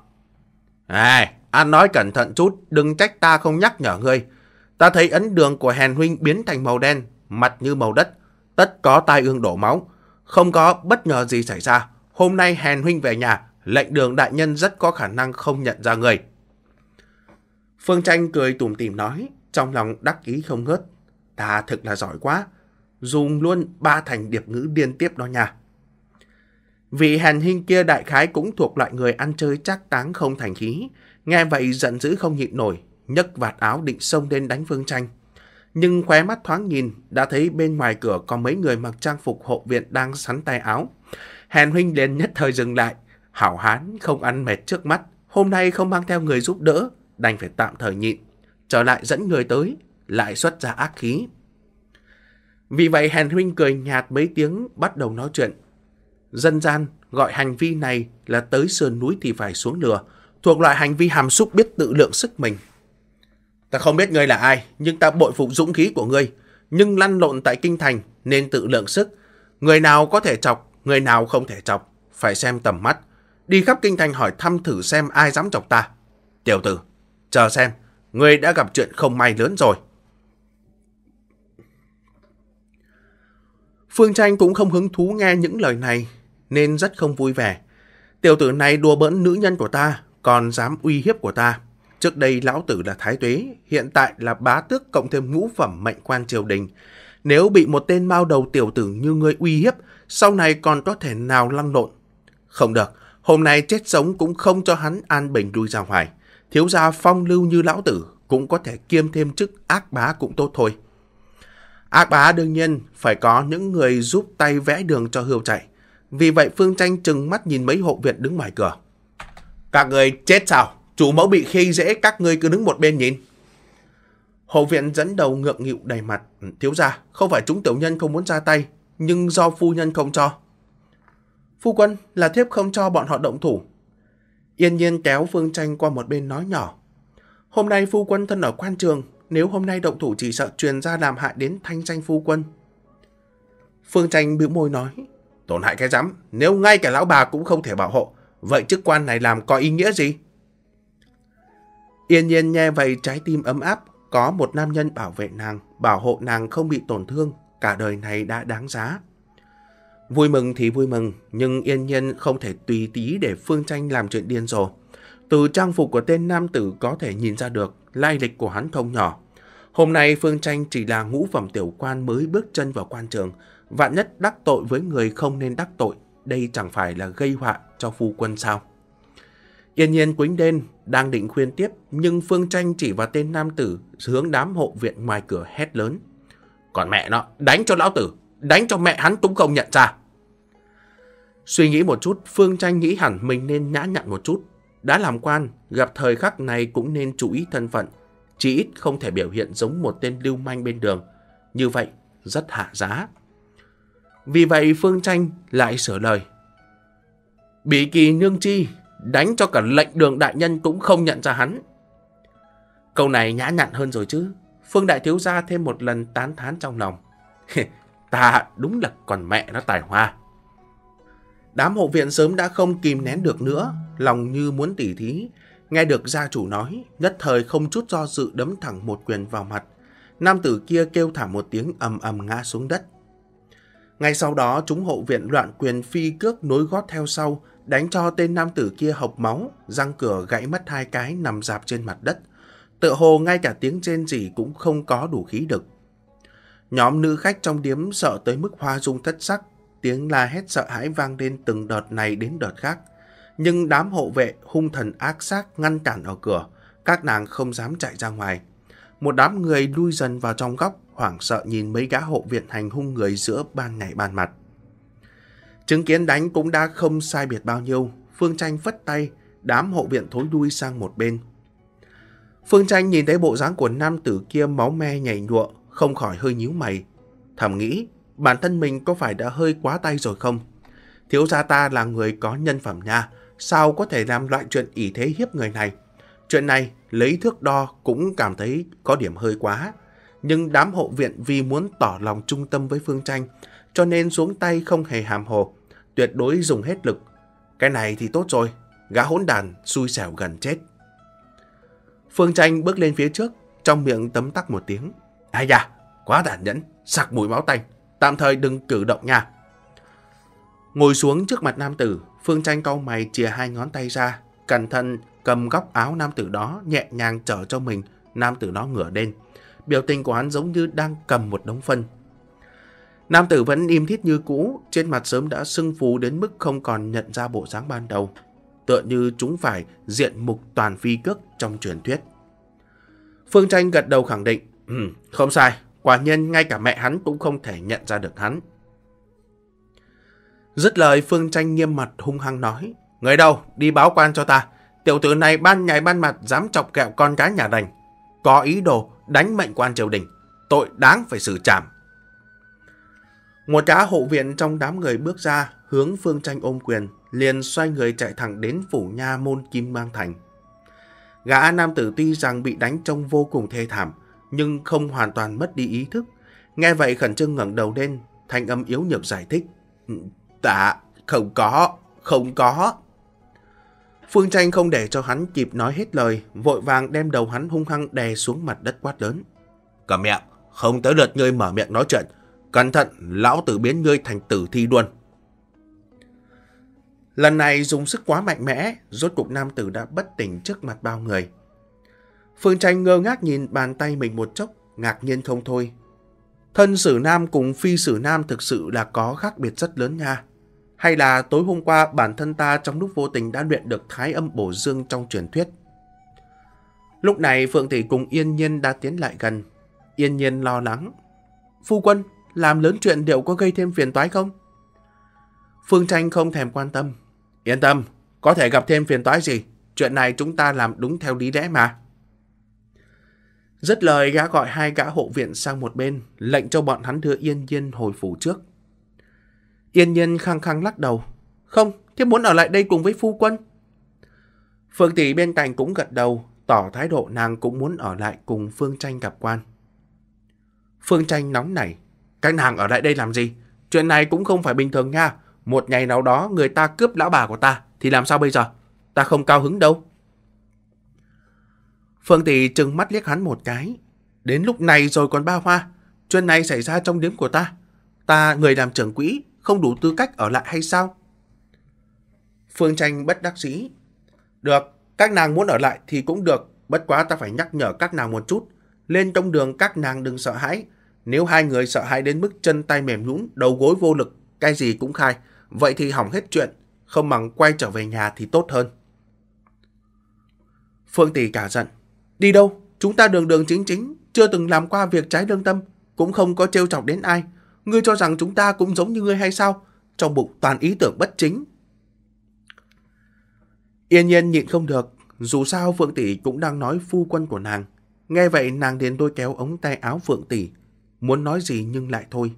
À, ăn nói cẩn thận chút, đừng trách ta không nhắc nhở ngươi. Ta thấy ấn đường của Hèn Huynh biến thành màu đen, mặt như màu đất, tất có tai ương đổ máu. Không có bất ngờ gì xảy ra, hôm nay Hèn Huynh về nhà, lệnh đường đại nhân rất có khả năng không nhận ra người. Phương Tranh cười tủm tỉm nói, trong lòng đắc ý không ngớt. Ta thực là giỏi quá, dùng luôn ba thành điệp ngữ liên tiếp đó nha. Vị Hàn hinh kia đại khái cũng thuộc loại người ăn chơi chắc táng không thành khí. Nghe vậy giận dữ không nhịn nổi, nhấc vạt áo định xông lên đánh Phương Tranh. Nhưng khóe mắt thoáng nhìn, đã thấy bên ngoài cửa có mấy người mặc trang phục hộ viện đang sắn tay áo. Hèn huynh liền nhất thời dừng lại. Hảo hán không ăn mệt trước mắt, hôm nay không mang theo người giúp đỡ, đành phải tạm thời nhịn, trở lại dẫn người tới, lại xuất ra ác khí. Vì vậy Hàn Huynh cười nhạt mấy tiếng bắt đầu nói chuyện. Dân gian gọi hành vi này là tới sườn núi thì phải xuống lừa thuộc loại hành vi hàm xúc biết tự lượng sức mình. Ta không biết ngươi là ai, nhưng ta bội phục dũng khí của ngươi. Nhưng lăn lộn tại kinh thành nên tự lượng sức. Người nào có thể chọc, người nào không thể chọc, phải xem tầm mắt. Đi khắp kinh thành hỏi thăm thử xem ai dám chọc ta. Tiểu tử, Chờ xem, ngươi đã gặp chuyện không may lớn rồi. Phương Tranh cũng không hứng thú nghe những lời này, nên rất không vui vẻ. Tiểu tử này đùa bỡn nữ nhân của ta, còn dám uy hiếp của ta. Trước đây lão tử là thái tuế, hiện tại là bá tước cộng thêm ngũ phẩm mệnh quan triều đình. Nếu bị một tên mao đầu tiểu tử như ngươi uy hiếp, sau này còn có thể nào lăn lộn. Không được, hôm nay chết sống cũng không cho hắn an bình đuôi ra ngoài thiếu gia phong lưu như lão tử cũng có thể kiêm thêm chức ác bá cũng tốt thôi. Ác bá đương nhiên phải có những người giúp tay vẽ đường cho hươu chạy. Vì vậy Phương Tranh trừng mắt nhìn mấy hộ viện đứng ngoài cửa. Các người chết sao? Chủ mẫu bị khi dễ các người cứ đứng một bên nhìn. Hộ viện dẫn đầu ngượng nghịu đầy mặt. Thiếu gia, không phải chúng tiểu nhân không muốn ra tay, nhưng do phu nhân không cho. Phu quân là thiếp không cho bọn họ động thủ, Yên nhiên kéo Phương Tranh qua một bên nói nhỏ. Hôm nay phu quân thân ở quan trường, nếu hôm nay động thủ chỉ sợ truyền ra làm hại đến thanh danh phu quân. Phương Tranh bĩu môi nói, tổn hại cái rắm, nếu ngay cả lão bà cũng không thể bảo hộ, vậy chức quan này làm có ý nghĩa gì? Yên nhiên nghe vậy trái tim ấm áp, có một nam nhân bảo vệ nàng, bảo hộ nàng không bị tổn thương, cả đời này đã đáng giá. Vui mừng thì vui mừng, nhưng Yên Nhiên không thể tùy tí để Phương Tranh làm chuyện điên rồ. Từ trang phục của tên nam tử có thể nhìn ra được, lai lịch của hắn không nhỏ. Hôm nay Phương Tranh chỉ là ngũ phẩm tiểu quan mới bước chân vào quan trường. Vạn nhất đắc tội với người không nên đắc tội, đây chẳng phải là gây họa cho phu quân sao. Yên nhiên quính đen, đang định khuyên tiếp, nhưng Phương Tranh chỉ vào tên nam tử hướng đám hộ viện ngoài cửa hét lớn. Còn mẹ nó, đánh cho lão tử, đánh cho mẹ hắn cũng không nhận ra. Suy nghĩ một chút, Phương Tranh nghĩ hẳn mình nên nhã nhặn một chút. Đã làm quan, gặp thời khắc này cũng nên chú ý thân phận. Chỉ ít không thể biểu hiện giống một tên lưu manh bên đường. Như vậy, rất hạ giá. Vì vậy Phương Tranh lại sửa lời. Bị kỳ nương chi, đánh cho cả lệnh đường đại nhân cũng không nhận ra hắn. Câu này nhã nhặn hơn rồi chứ. Phương Đại Thiếu Gia thêm một lần tán thán trong lòng. Ta đúng là còn mẹ nó tài hoa. Đám hộ viện sớm đã không kìm nén được nữa, lòng như muốn tỉ thí. Nghe được gia chủ nói, nhất thời không chút do dự đấm thẳng một quyền vào mặt. Nam tử kia kêu thả một tiếng ầm ầm ngã xuống đất. Ngay sau đó, chúng hộ viện loạn quyền phi cước nối gót theo sau, đánh cho tên nam tử kia hộc máu, răng cửa gãy mất hai cái nằm dạp trên mặt đất. Tựa hồ ngay cả tiếng trên gì cũng không có đủ khí được. Nhóm nữ khách trong điếm sợ tới mức hoa dung thất sắc, tiếng la hét sợ hãi vang lên từng đợt này đến đợt khác. Nhưng đám hộ vệ hung thần ác sát ngăn cản ở cửa, các nàng không dám chạy ra ngoài. Một đám người lui dần vào trong góc, hoảng sợ nhìn mấy gã hộ viện hành hung người giữa ban ngày ban mặt. Chứng kiến đánh cũng đã không sai biệt bao nhiêu, Phương Tranh phất tay, đám hộ viện thối đuôi sang một bên. Phương Tranh nhìn thấy bộ dáng của nam tử kia máu me nhảy nhụa, không khỏi hơi nhíu mày. Thầm nghĩ, bản thân mình có phải đã hơi quá tay rồi không? Thiếu gia ta là người có nhân phẩm nha, sao có thể làm loại chuyện ỷ thế hiếp người này? Chuyện này lấy thước đo cũng cảm thấy có điểm hơi quá. Nhưng đám hộ viện vì muốn tỏ lòng trung tâm với Phương Tranh, cho nên xuống tay không hề hàm hồ, tuyệt đối dùng hết lực. Cái này thì tốt rồi, gã hỗn đàn xui xẻo gần chết. Phương Tranh bước lên phía trước, trong miệng tấm tắc một tiếng. Ai da, quá tàn nhẫn, sặc mùi máu tanh. Tạm thời đừng cử động nha. Ngồi xuống trước mặt nam tử, Phương Tranh cau mày chìa hai ngón tay ra, cẩn thận cầm góc áo nam tử đó nhẹ nhàng trở cho mình, nam tử đó ngửa lên. Biểu tình của hắn giống như đang cầm một đống phân. Nam tử vẫn im thiết như cũ, trên mặt sớm đã sưng phú đến mức không còn nhận ra bộ dáng ban đầu. Tựa như chúng phải diện mục toàn phi cước trong truyền thuyết. Phương Tranh gật đầu khẳng định, ừ, không sai, Quả nhân ngay cả mẹ hắn cũng không thể nhận ra được hắn. Dứt lời Phương Tranh nghiêm mặt hung hăng nói. Người đâu, đi báo quan cho ta. Tiểu tử này ban nhảy ban mặt dám chọc kẹo con gái nhà đành. Có ý đồ đánh mệnh quan triều đình. Tội đáng phải xử trảm. Một cá hộ viện trong đám người bước ra, hướng Phương Tranh ôm quyền, liền xoay người chạy thẳng đến phủ nha môn Kim Mang Thành. Gã nam tử tuy rằng bị đánh trông vô cùng thê thảm, nhưng không hoàn toàn mất đi ý thức. Nghe vậy khẩn trương ngẩng đầu lên, thanh âm yếu nhược giải thích. Tạ, ừ, dạ, không có, không có. Phương Tranh không để cho hắn kịp nói hết lời, vội vàng đem đầu hắn hung hăng đè xuống mặt đất quát lớn. Cầm miệng, không tới lượt ngươi mở miệng nói chuyện. Cẩn thận, lão tử biến ngươi thành tử thi luôn. Lần này dùng sức quá mạnh mẽ, rốt cục nam tử đã bất tỉnh trước mặt bao người. Phương Tranh ngơ ngác nhìn bàn tay mình một chốc, ngạc nhiên không thôi. Thân sử nam cùng phi sử nam thực sự là có khác biệt rất lớn nha. Hay là tối hôm qua bản thân ta trong lúc vô tình đã luyện được thái âm bổ dương trong truyền thuyết. Lúc này Phượng Thị cùng Yên Nhiên đã tiến lại gần. Yên Nhiên lo lắng. Phu quân, làm lớn chuyện liệu có gây thêm phiền toái không? Phương Tranh không thèm quan tâm. Yên tâm, có thể gặp thêm phiền toái gì. Chuyện này chúng ta làm đúng theo lý lẽ mà. Rất lời gã gọi hai gã hộ viện sang một bên, lệnh cho bọn hắn đưa Yên Nhiên hồi phủ trước. Yên Nhiên khăng khăng lắc đầu. Không, thiếp muốn ở lại đây cùng với phu quân. Phương Tỷ bên cạnh cũng gật đầu, tỏ thái độ nàng cũng muốn ở lại cùng Phương Tranh gặp quan. Phương Tranh nóng nảy. Các nàng ở lại đây làm gì? Chuyện này cũng không phải bình thường nha. Một ngày nào đó người ta cướp lão bà của ta thì làm sao bây giờ? Ta không cao hứng đâu. Phương Tỷ trừng mắt liếc hắn một cái. Đến lúc này rồi còn ba hoa. Chuyện này xảy ra trong điếm của ta. Ta, người làm trưởng quỹ, không đủ tư cách ở lại hay sao? Phương Tranh bất đắc dĩ. Được, các nàng muốn ở lại thì cũng được. Bất quá ta phải nhắc nhở các nàng một chút. Lên trong đường các nàng đừng sợ hãi. Nếu hai người sợ hãi đến mức chân tay mềm nhũn, đầu gối vô lực, cái gì cũng khai. Vậy thì hỏng hết chuyện. Không bằng quay trở về nhà thì tốt hơn. Phương Tỷ cả giận. Đi đâu? Chúng ta đường đường chính chính, chưa từng làm qua việc trái lương tâm, cũng không có trêu chọc đến ai. Ngươi cho rằng chúng ta cũng giống như ngươi hay sao? Trong bụng toàn ý tưởng bất chính. Yên nhiên nhịn không được, dù sao Phượng Tỷ cũng đang nói phu quân của nàng. Nghe vậy nàng liền tôi kéo ống tay áo Phượng Tỷ, muốn nói gì nhưng lại thôi.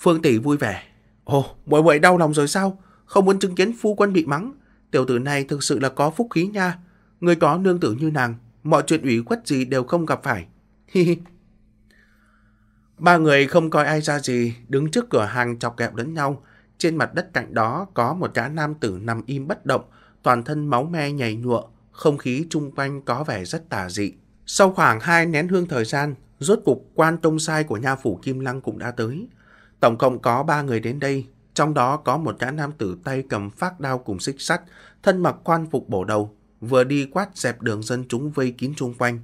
Phượng Tỷ vui vẻ. Ồ, mọi người đau lòng rồi sao? Không muốn chứng kiến phu quân bị mắng. Tiểu tử này thực sự là có phúc khí nha. Người có nương tử như nàng, mọi chuyện ủy khuất gì đều không gặp phải. Hi hi. Ba người không coi ai ra gì, đứng trước cửa hàng chọc kẹo lẫn nhau. Trên mặt đất cạnh đó có một gã nam tử nằm im bất động, toàn thân máu me nhảy nhụa, không khí chung quanh có vẻ rất tà dị. Sau khoảng hai nén hương thời gian, rốt cục quan tông sai của nha phủ Kim Lăng cũng đã tới. Tổng cộng có ba người đến đây, trong đó có một gã nam tử tay cầm phát đao cùng xích sắt, thân mặc quan phục bổ đầu, vừa đi quát dẹp đường dân chúng vây kín chung quanh.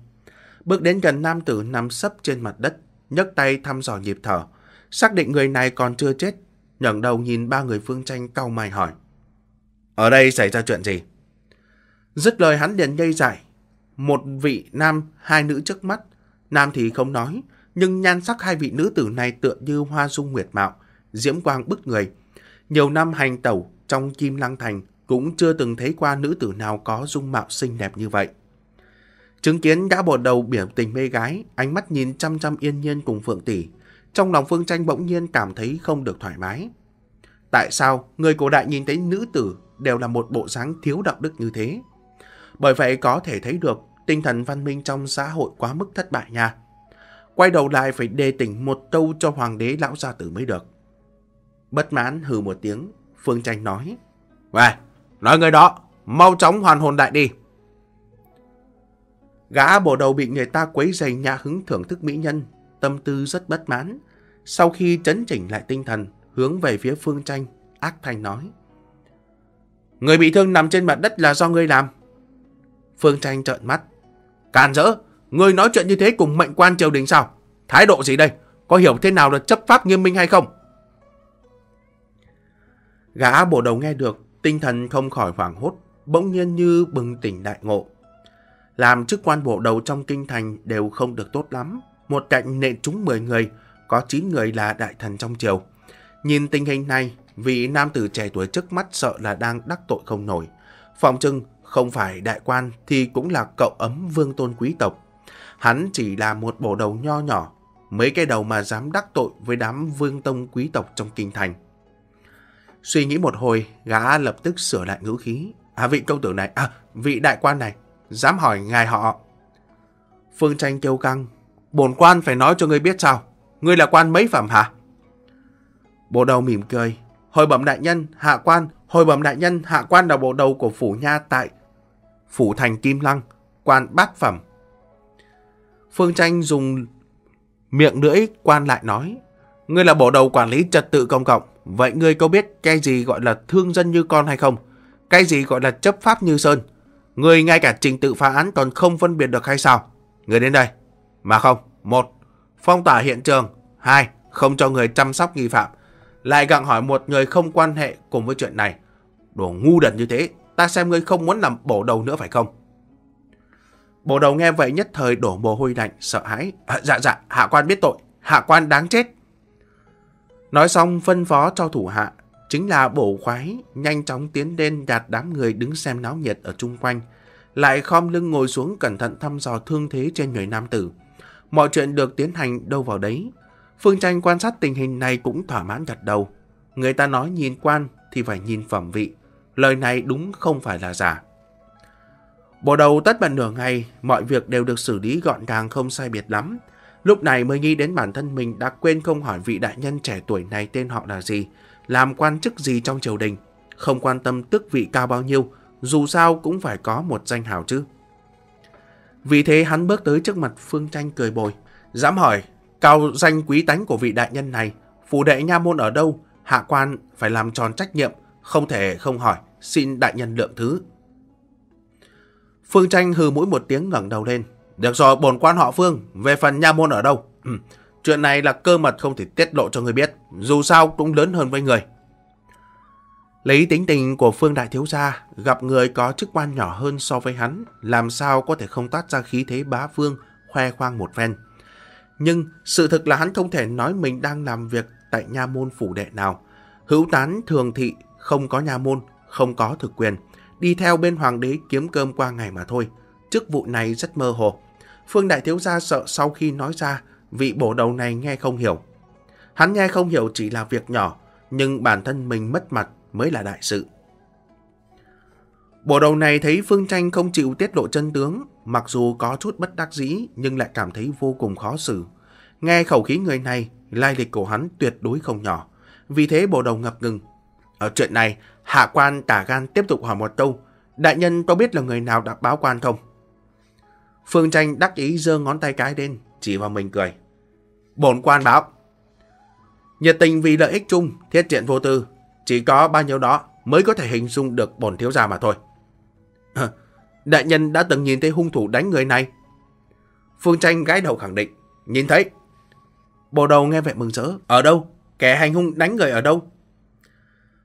Bước đến gần nam tử nằm sấp trên mặt đất, nhấc tay thăm dò nhịp thở, xác định người này còn chưa chết, ngẩng đầu nhìn ba người phương tranh cau mày hỏi. Ở đây xảy ra chuyện gì? Dứt lời hắn liền ngây dại. Một vị nam, hai nữ trước mắt. Nam thì không nói, nhưng nhan sắc hai vị nữ tử này tựa như hoa dung nguyệt mạo, diễm quang bức người. Nhiều năm hành tẩu trong kim lăng thành, cũng chưa từng thấy qua nữ tử nào có dung mạo xinh đẹp như vậy. Chứng kiến đã bộ đầu biểu tình mê gái, ánh mắt nhìn chăm chăm yên nhiên cùng Phượng Tỷ. Trong lòng Phương Tranh bỗng nhiên cảm thấy không được thoải mái. Tại sao người cổ đại nhìn thấy nữ tử đều là một bộ dáng thiếu đạo đức như thế? Bởi vậy có thể thấy được tinh thần văn minh trong xã hội quá mức thất bại nha. Quay đầu lại phải đề tỉnh một câu cho hoàng đế lão gia tử mới được. Bất mãn hừ một tiếng, Phương Tranh nói. Và Nói người đó, mau chóng hoàn hồn đại đi. Gã bộ đầu bị người ta quấy dày nhà hứng thưởng thức mỹ nhân, tâm tư rất bất mãn. Sau khi chấn chỉnh lại tinh thần, hướng về phía phương tranh, ác thanh nói. Người bị thương nằm trên mặt đất là do ngươi làm. Phương tranh trợn mắt. Càn rỡ, ngươi nói chuyện như thế cùng mệnh quan triều đình sao? Thái độ gì đây? Có hiểu thế nào là chấp pháp nghiêm minh hay không? Gã bộ đầu nghe được, Tinh thần không khỏi hoảng hốt, bỗng nhiên như bừng tỉnh đại ngộ. Làm chức quan bộ đầu trong kinh thành đều không được tốt lắm. Một cạnh nện trúng 10 người, có 9 người là đại thần trong triều. Nhìn tình hình này, vị nam tử trẻ tuổi trước mắt sợ là đang đắc tội không nổi. Phòng trưng không phải đại quan thì cũng là cậu ấm vương tôn quý tộc. Hắn chỉ là một bộ đầu nho nhỏ, mấy cái đầu mà dám đắc tội với đám vương tông quý tộc trong kinh thành. Suy nghĩ một hồi, gã lập tức sửa lại ngữ khí. À vị công tử này, à vị đại quan này, dám hỏi ngài họ. Phương Tranh kêu căng, bổn quan phải nói cho ngươi biết sao, ngươi là quan mấy phẩm hả? Bộ đầu mỉm cười, hồi bẩm đại nhân, hạ quan, hồi bẩm đại nhân, hạ quan là bộ đầu của phủ nha tại phủ thành Kim Lăng, quan bát phẩm. Phương Tranh dùng miệng lưỡi quan lại nói, ngươi là bộ đầu quản lý trật tự công cộng. Vậy ngươi có biết cái gì gọi là thương dân như con hay không? Cái gì gọi là chấp pháp như sơn? Ngươi ngay cả trình tự phá án còn không phân biệt được hay sao? Ngươi đến đây. Mà không, một, phong tỏa hiện trường. Hai, không cho người chăm sóc nghi phạm. Lại gặng hỏi một người không quan hệ cùng với chuyện này. Đồ ngu đần như thế, ta xem ngươi không muốn làm bổ đầu nữa phải không? Bổ đầu nghe vậy nhất thời đổ mồ hôi lạnh, sợ hãi. À, dạ dạ, hạ quan biết tội, hạ quan đáng chết. Nói xong phân phó cho thủ hạ, chính là bổ khoái, nhanh chóng tiến lên đặt đám người đứng xem náo nhiệt ở chung quanh. Lại khom lưng ngồi xuống cẩn thận thăm dò thương thế trên người nam tử. Mọi chuyện được tiến hành đâu vào đấy. Phương Tranh quan sát tình hình này cũng thỏa mãn gật đầu. Người ta nói nhìn quan thì phải nhìn phẩm vị. Lời này đúng không phải là giả. Bộ đầu tất bận nửa ngày, mọi việc đều được xử lý gọn gàng không sai biệt lắm. Lúc này mới nghĩ đến bản thân mình đã quên không hỏi vị đại nhân trẻ tuổi này tên họ là gì, làm quan chức gì trong triều đình, không quan tâm tước vị cao bao nhiêu, dù sao cũng phải có một danh hào chứ. Vì thế hắn bước tới trước mặt Phương Tranh cười bồi, dám hỏi, cao danh quý tánh của vị đại nhân này, phủ đệ nha môn ở đâu, hạ quan phải làm tròn trách nhiệm, không thể không hỏi, xin đại nhân lượng thứ. Phương Tranh hừ mũi một tiếng ngẩng đầu lên, được rồi, bổn quan họ Phương, về phần nha môn ở đâu? Ừ. Chuyện này là cơ mật không thể tiết lộ cho người biết, dù sao cũng lớn hơn với người. Lấy tính tình của Phương Đại Thiếu Gia, gặp người có chức quan nhỏ hơn so với hắn, làm sao có thể không toát ra khí thế bá vương, khoe khoang một phen. Nhưng sự thực là hắn không thể nói mình đang làm việc tại nha môn phủ đệ nào. Hữu tán thường thị, không có nha môn, không có thực quyền, đi theo bên hoàng đế kiếm cơm qua ngày mà thôi. Chức vụ này rất mơ hồ. Phương Đại Thiếu Gia sợ sau khi nói ra, vị bổ đầu này nghe không hiểu. Hắn nghe không hiểu chỉ là việc nhỏ, nhưng bản thân mình mất mặt mới là đại sự. Bộ đầu này thấy Phương Tranh không chịu tiết lộ chân tướng, mặc dù có chút bất đắc dĩ nhưng lại cảm thấy vô cùng khó xử. Nghe khẩu khí người này, lai lịch của hắn tuyệt đối không nhỏ. Vì thế bộ đầu ngập ngừng. Ở chuyện này, hạ quan tả gan tiếp tục hỏi một câu. Đại nhân có biết là người nào đã báo quan không? Phương Tranh đắc ý giơ ngón tay cái lên, chỉ vào mình cười. Bổn quan báo. Nhiệt tình vì lợi ích chung, thiết triện vô tư, chỉ có bao nhiêu đó mới có thể hình dung được bổn thiếu gia mà thôi. đại nhân đã từng nhìn thấy hung thủ đánh người này. Phương Tranh gãi đầu khẳng định, nhìn thấy. Bồ đầu nghe vậy mừng rỡ, ở đâu? Kẻ hành hung đánh người ở đâu?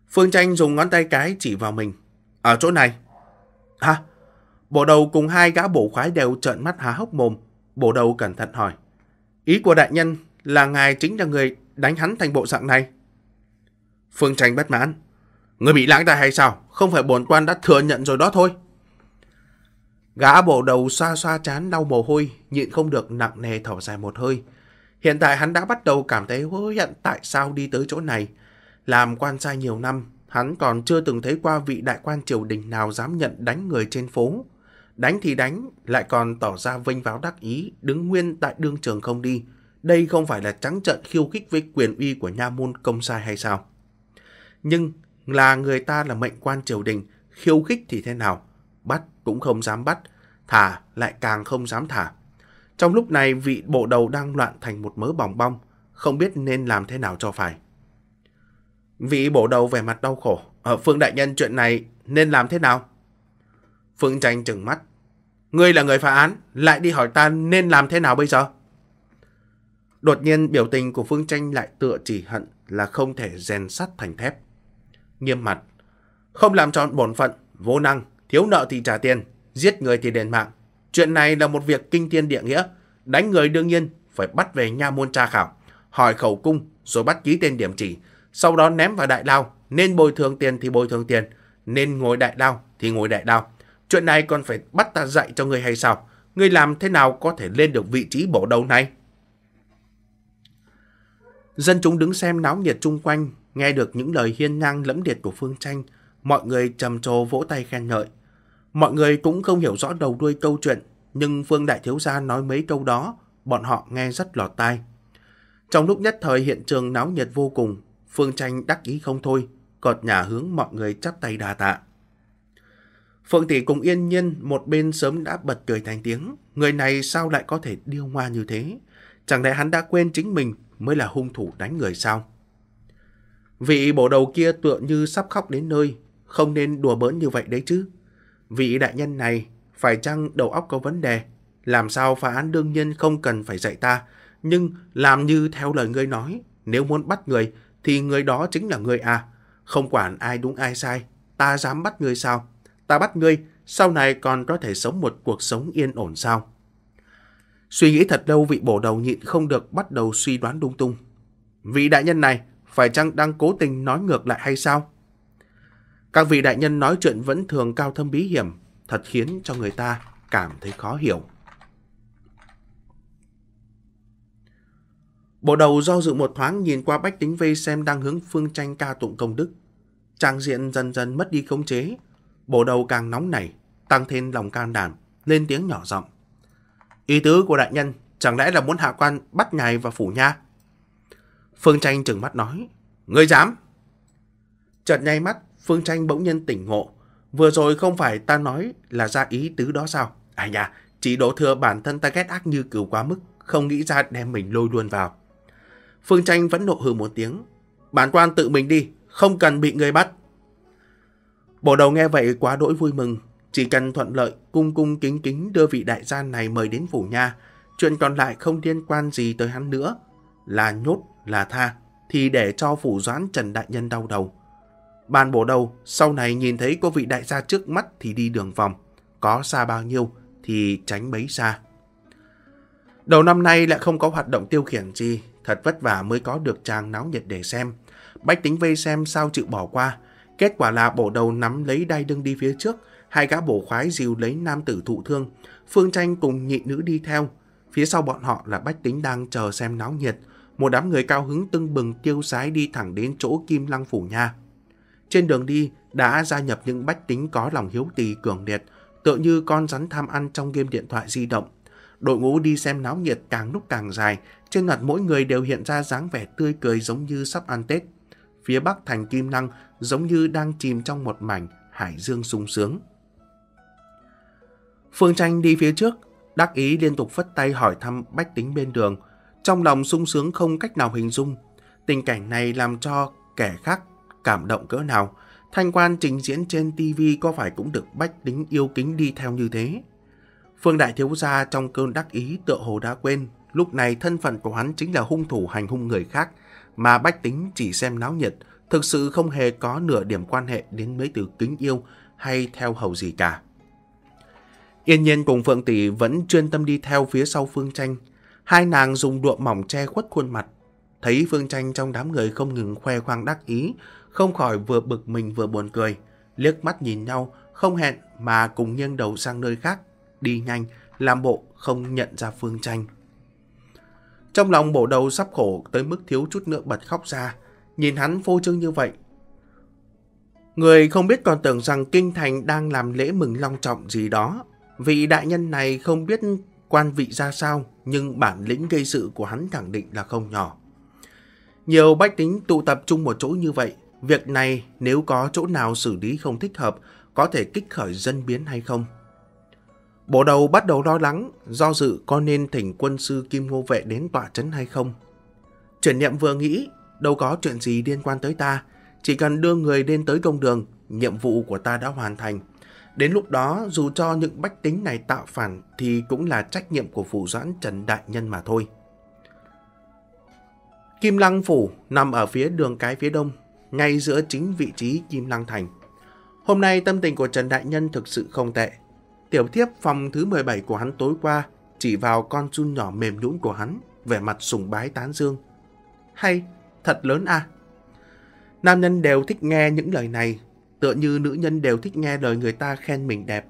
Phương Tranh dùng ngón tay cái chỉ vào mình, ở chỗ này. Hả? Bộ đầu cùng hai gã bộ khoái đều trợn mắt há hốc mồm. Bộ đầu cẩn thận hỏi. Ý của đại nhân là ngài chính là người đánh hắn thành bộ dạng này. Phương Tranh bất mãn. Người bị lãng đại hay sao? Không phải bổn quan đã thừa nhận rồi đó thôi. Gã bộ đầu xoa xoa chán đau mồ hôi, nhịn không được nặng nề thở dài một hơi. Hiện tại hắn đã bắt đầu cảm thấy hối hận tại sao đi tới chỗ này. Làm quan sai nhiều năm, hắn còn chưa từng thấy qua vị đại quan triều đình nào dám nhận đánh người trên phố. Đánh thì đánh, lại còn tỏ ra vênh váo đắc ý, đứng nguyên tại đương trường không đi. Đây không phải là trắng trận khiêu khích với quyền uy của nha môn công sai hay sao? Nhưng là người ta là mệnh quan triều đình, khiêu khích thì thế nào? Bắt cũng không dám bắt, thả lại càng không dám thả. Trong lúc này vị bộ đầu đang loạn thành một mớ bòng bong, không biết nên làm thế nào cho phải. Vị bộ đầu vẻ mặt đau khổ, ở ờ, Phương Đại Nhân chuyện này nên làm thế nào? Phương Tranh trừng mắt, Ngươi là người phá án, lại đi hỏi ta nên làm thế nào bây giờ? Đột nhiên biểu tình của Phương Tranh lại tựa chỉ hận là không thể rèn sắt thành thép. Nghiêm mặt, không làm tròn bổn phận, vô năng, thiếu nợ thì trả tiền, giết người thì đền mạng. Chuyện này là một việc kinh thiên địa nghĩa, đánh người đương nhiên phải bắt về nha môn tra khảo, hỏi khẩu cung rồi bắt ký tên điểm chỉ, sau đó ném vào đại lao, nên bồi thường tiền thì bồi thường tiền, nên ngồi đại lao thì ngồi đại lao. Chuyện này còn phải bắt ta dạy cho ngươi hay sao? Ngươi làm thế nào có thể lên được vị trí bổ đầu này? Dân chúng đứng xem náo nhiệt chung quanh, nghe được những lời hiên ngang lẫm liệt của Phương Tranh, mọi người trầm trồ vỗ tay khen ngợi. Mọi người cũng không hiểu rõ đầu đuôi câu chuyện, nhưng Phương Đại Thiếu Gia nói mấy câu đó, bọn họ nghe rất lọt tai. Trong lúc nhất thời hiện trường náo nhiệt vô cùng, Phương Tranh đắc ý không thôi, cột nhà hướng mọi người chắp tay đà tạ. Phượng Tỷ cùng yên nhiên một bên sớm đã bật cười thành tiếng. Người này sao lại có thể điêu ngoa như thế? Chẳng lẽ hắn đã quên chính mình mới là hung thủ đánh người sao? Vị bộ đầu kia tựa như sắp khóc đến nơi, không nên đùa bỡn như vậy đấy chứ. Vị đại nhân này phải chăng đầu óc có vấn đề? Làm sao phá án đương nhiên không cần phải dạy ta, nhưng làm như theo lời ngươi nói, nếu muốn bắt người thì người đó chính là người à. Không quản ai đúng ai sai, ta dám bắt người sao? ta bắt ngươi, sau này còn có thể sống một cuộc sống yên ổn sao? Suy nghĩ thật lâu vị bổ đầu nhịn không được bắt đầu suy đoán đung tung. Vị đại nhân này phải chăng đang cố tình nói ngược lại hay sao? Các vị đại nhân nói chuyện vẫn thường cao thâm bí hiểm, thật khiến cho người ta cảm thấy khó hiểu. Bộ đầu do dự một thoáng nhìn qua Bách Tính Vây xem đang hướng phương tranh ca tụng công đức. Trang diện dần dần mất đi khống chế, Bộ đầu càng nóng nảy, tăng thêm lòng can đảm, lên tiếng nhỏ giọng. Ý tứ của đại nhân chẳng lẽ là muốn hạ quan bắt ngài và phủ nha? Phương Tranh trừng mắt nói, ngươi dám? Chợt nháy mắt, Phương Tranh bỗng nhiên tỉnh ngộ. Vừa rồi không phải ta nói là ra ý tứ đó sao? À nhà, chỉ đổ thừa bản thân ta ghét ác như cừu quá mức, không nghĩ ra đem mình lôi luôn vào. Phương Tranh vẫn nộ hừ một tiếng. Bản quan tự mình đi, không cần bị người bắt. Bộ đầu nghe vậy quá đỗi vui mừng, chỉ cần thuận lợi cung cung kính kính đưa vị đại gia này mời đến phủ nha, chuyện còn lại không liên quan gì tới hắn nữa, là nhốt, là tha, thì để cho phủ doãn Trần Đại Nhân đau đầu. Ban bộ đầu sau này nhìn thấy có vị đại gia trước mắt thì đi đường vòng, có xa bao nhiêu thì tránh bấy xa. Đầu năm nay lại không có hoạt động tiêu khiển gì, thật vất vả mới có được chàng náo nhiệt để xem. Bách tính vây xem sao chịu bỏ qua, Kết quả là bộ đầu nắm lấy đai đương đi phía trước, hai gã bổ khoái dìu lấy nam tử thụ thương, Phương Tranh cùng nhị nữ đi theo. Phía sau bọn họ là Bách Tính đang chờ xem náo nhiệt, một đám người cao hứng tưng bừng tiêu sái đi thẳng đến chỗ Kim Lăng Phủ Nha. Trên đường đi đã gia nhập những Bách Tính có lòng hiếu tỳ cường liệt, tựa như con rắn tham ăn trong game điện thoại di động. Đội ngũ đi xem náo nhiệt càng lúc càng dài, trên mặt mỗi người đều hiện ra dáng vẻ tươi cười giống như sắp ăn Tết phía bắc thành Kim Năng giống như đang chìm trong một mảnh hải dương sung sướng. Phương Tranh đi phía trước, đắc ý liên tục phất tay hỏi thăm bách tính bên đường. Trong lòng sung sướng không cách nào hình dung. Tình cảnh này làm cho kẻ khác cảm động cỡ nào. Thanh quan trình diễn trên TV có phải cũng được bách tính yêu kính đi theo như thế? Phương Đại Thiếu Gia trong cơn đắc ý tựa hồ đã quên. Lúc này thân phận của hắn chính là hung thủ hành hung người khác mà bách tính chỉ xem náo nhiệt, thực sự không hề có nửa điểm quan hệ đến mấy từ kính yêu hay theo hầu gì cả. Yên nhiên cùng Phượng Tỷ vẫn chuyên tâm đi theo phía sau Phương Tranh. Hai nàng dùng đụa mỏng che khuất khuôn mặt. Thấy Phương Tranh trong đám người không ngừng khoe khoang đắc ý, không khỏi vừa bực mình vừa buồn cười. Liếc mắt nhìn nhau, không hẹn mà cùng nghiêng đầu sang nơi khác, đi nhanh, làm bộ không nhận ra Phương Tranh. Trong lòng bổ đầu sắp khổ tới mức thiếu chút nữa bật khóc ra, nhìn hắn phô trương như vậy. Người không biết còn tưởng rằng Kinh Thành đang làm lễ mừng long trọng gì đó. Vị đại nhân này không biết quan vị ra sao, nhưng bản lĩnh gây sự của hắn khẳng định là không nhỏ. Nhiều bách tính tụ tập chung một chỗ như vậy, việc này nếu có chỗ nào xử lý không thích hợp, có thể kích khởi dân biến hay không Bộ đầu bắt đầu lo lắng, do dự có nên thỉnh quân sư Kim Ngô Vệ đến tọa chấn hay không. Chuyển niệm vừa nghĩ, đâu có chuyện gì liên quan tới ta, chỉ cần đưa người đến tới công đường, nhiệm vụ của ta đã hoàn thành. Đến lúc đó, dù cho những bách tính này tạo phản thì cũng là trách nhiệm của phủ doãn Trần Đại Nhân mà thôi. Kim Lăng Phủ nằm ở phía đường cái phía đông, ngay giữa chính vị trí Kim Lăng Thành. Hôm nay tâm tình của Trần Đại Nhân thực sự không tệ, Tiểu thiếp phòng thứ 17 của hắn tối qua chỉ vào con chun nhỏ mềm nhũn của hắn, vẻ mặt sùng bái tán dương. Hay, thật lớn à. Nam nhân đều thích nghe những lời này, tựa như nữ nhân đều thích nghe lời người ta khen mình đẹp.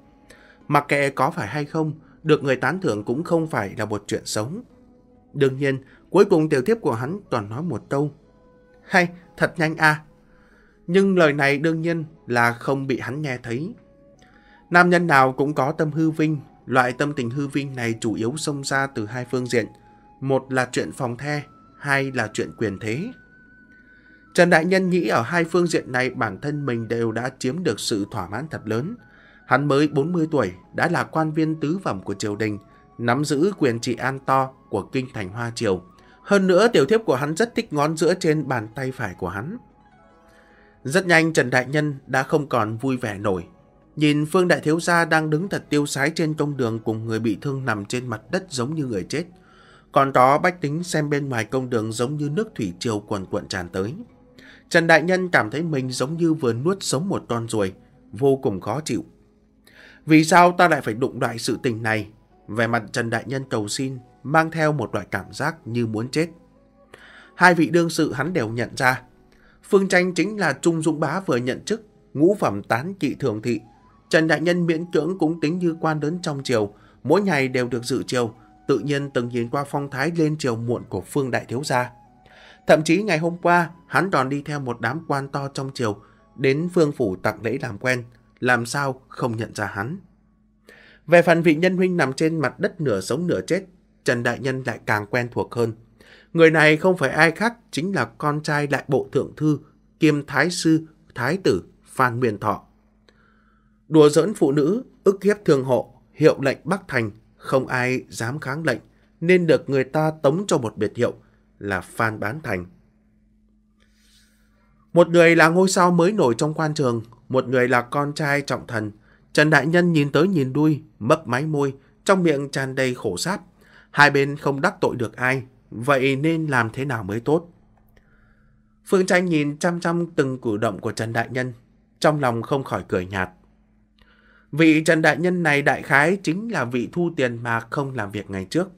Mặc kệ có phải hay không, được người tán thưởng cũng không phải là một chuyện sống. Đương nhiên, cuối cùng tiểu thiếp của hắn toàn nói một câu. Hay, thật nhanh à. Nhưng lời này đương nhiên là không bị hắn nghe thấy. Nam nhân nào cũng có tâm hư vinh, loại tâm tình hư vinh này chủ yếu xông ra từ hai phương diện. Một là chuyện phòng the, hai là chuyện quyền thế. Trần Đại Nhân nghĩ ở hai phương diện này bản thân mình đều đã chiếm được sự thỏa mãn thật lớn. Hắn mới 40 tuổi, đã là quan viên tứ phẩm của triều đình, nắm giữ quyền trị an to của kinh thành Hoa Triều. Hơn nữa, tiểu thiếp của hắn rất thích ngón giữa trên bàn tay phải của hắn. Rất nhanh Trần Đại Nhân đã không còn vui vẻ nổi Nhìn Phương Đại Thiếu Gia đang đứng thật tiêu sái trên công đường cùng người bị thương nằm trên mặt đất giống như người chết. Còn đó bách tính xem bên ngoài công đường giống như nước thủy triều cuồn cuộn tràn tới. Trần Đại Nhân cảm thấy mình giống như vừa nuốt sống một con ruồi, vô cùng khó chịu. Vì sao ta lại phải đụng đại sự tình này? Về mặt Trần Đại Nhân cầu xin, mang theo một loại cảm giác như muốn chết. Hai vị đương sự hắn đều nhận ra. Phương Tranh chính là Trung Dũng Bá vừa nhận chức, ngũ phẩm tán kỵ thường thị Trần Đại Nhân miễn cưỡng cũng tính như quan lớn trong triều, mỗi ngày đều được dự triều, tự nhiên từng nhìn qua phong thái lên triều muộn của Phương Đại Thiếu Gia. Thậm chí ngày hôm qua, hắn còn đi theo một đám quan to trong triều, đến Phương Phủ tặng lễ làm quen, làm sao không nhận ra hắn. Về phần vị nhân huynh nằm trên mặt đất nửa sống nửa chết, Trần Đại Nhân lại càng quen thuộc hơn. Người này không phải ai khác, chính là con trai đại bộ thượng thư, kiêm thái sư, thái tử Phan Nguyên Thọ đùa giỡn phụ nữ, ức hiếp thường hộ, hiệu lệnh Bắc Thành, không ai dám kháng lệnh, nên được người ta tống cho một biệt hiệu là Phan Bán Thành. Một người là ngôi sao mới nổi trong quan trường, một người là con trai trọng thần. Trần Đại Nhân nhìn tới nhìn đuôi, mấp máy môi, trong miệng tràn đầy khổ sáp. Hai bên không đắc tội được ai, vậy nên làm thế nào mới tốt? Phương Tranh nhìn chăm chăm từng cử động của Trần Đại Nhân, trong lòng không khỏi cười nhạt. Vị Trần Đại Nhân này đại khái chính là vị thu tiền mà không làm việc ngày trước.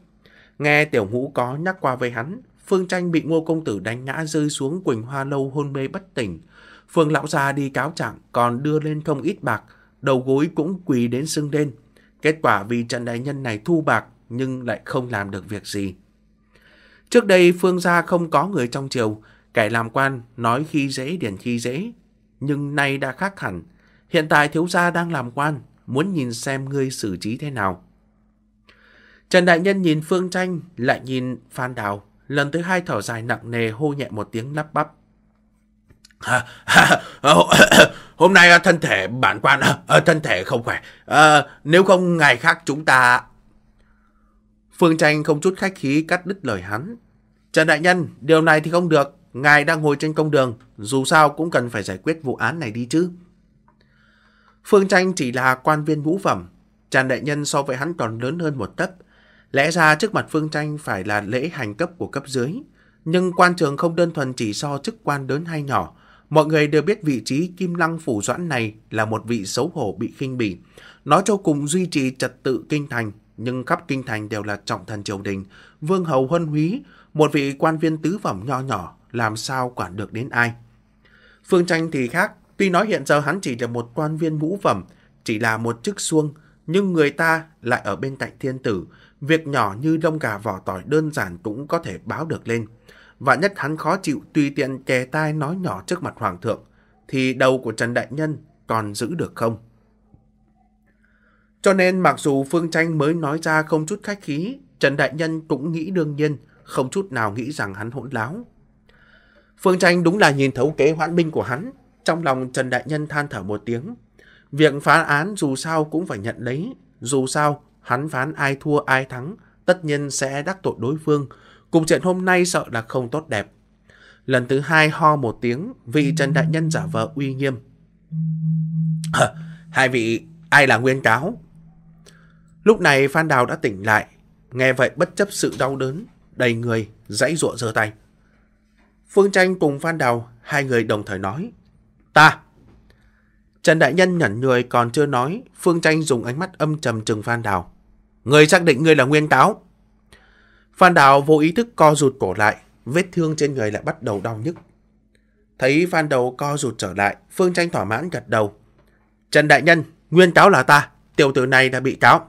Nghe Tiểu Ngũ có nhắc qua với hắn, Phương Tranh bị Ngô Công Tử đánh ngã rơi xuống Quỳnh Hoa Lâu hôn mê bất tỉnh. Phương Lão Gia đi cáo trạng còn đưa lên không ít bạc, đầu gối cũng quỳ đến sưng đen. Kết quả vì Trần Đại Nhân này thu bạc nhưng lại không làm được việc gì. Trước đây Phương Gia không có người trong triều, kẻ làm quan nói khi dễ điển khi dễ. Nhưng nay đã khác hẳn, Hiện tại thiếu gia đang làm quan, muốn nhìn xem ngươi xử trí thế nào. Trần Đại Nhân nhìn Phương Tranh, lại nhìn Phan Đào, lần thứ hai thở dài nặng nề hô nhẹ một tiếng lắp bắp. Hôm nay à, thân thể bản quan, à, à, thân thể không khỏe, à, nếu không ngày khác chúng ta... Phương Tranh không chút khách khí cắt đứt lời hắn. Trần Đại Nhân, điều này thì không được, ngài đang ngồi trên công đường, dù sao cũng cần phải giải quyết vụ án này đi chứ. Phương Tranh chỉ là quan viên ngũ phẩm, chàng đại nhân so với hắn còn lớn hơn một tấc. Lẽ ra trước mặt Phương Tranh phải là lễ hành cấp của cấp dưới, nhưng quan trường không đơn thuần chỉ so chức quan lớn hay nhỏ. Mọi người đều biết vị trí Kim Lăng Phủ Doãn này là một vị xấu hổ bị khinh bỉ. Nó cho cùng duy trì trật tự kinh thành, nhưng khắp kinh thành đều là trọng thần triều đình. Vương Hầu Huân Húy, một vị quan viên tứ phẩm nho nhỏ, làm sao quản được đến ai. Phương Tranh thì khác, Tuy nói hiện giờ hắn chỉ là một quan viên mũ phẩm, chỉ là một chức xuông, nhưng người ta lại ở bên cạnh thiên tử, việc nhỏ như lông gà vỏ tỏi đơn giản cũng có thể báo được lên. Và nhất hắn khó chịu tùy tiện kè tai nói nhỏ trước mặt hoàng thượng, thì đầu của Trần Đại Nhân còn giữ được không? Cho nên mặc dù Phương Tranh mới nói ra không chút khách khí, Trần Đại Nhân cũng nghĩ đương nhiên, không chút nào nghĩ rằng hắn hỗn láo. Phương Tranh đúng là nhìn thấu kế hoãn binh của hắn, trong lòng Trần Đại Nhân than thở một tiếng. Việc phán án dù sao cũng phải nhận lấy. Dù sao, hắn phán ai thua ai thắng, tất nhiên sẽ đắc tội đối phương. Cùng chuyện hôm nay sợ là không tốt đẹp. Lần thứ hai ho một tiếng, vị Trần Đại Nhân giả vờ uy nghiêm. Hai vị, ai là nguyên cáo? Lúc này Phan Đào đã tỉnh lại, nghe vậy bất chấp sự đau đớn, đầy người, dãy ruộng giơ tay. Phương Tranh cùng Phan Đào, hai người đồng thời nói. Ta! Trần Đại Nhân nhẫn người còn chưa nói, Phương Tranh dùng ánh mắt âm trầm trừng Phan Đào. Người xác định ngươi là Nguyên Táo. Phan Đào vô ý thức co rụt cổ lại, vết thương trên người lại bắt đầu đau nhức. Thấy Phan Đầu co rụt trở lại, Phương Tranh thỏa mãn gật đầu. Trần Đại Nhân, Nguyên Táo là ta, tiểu tử này đã bị cáo.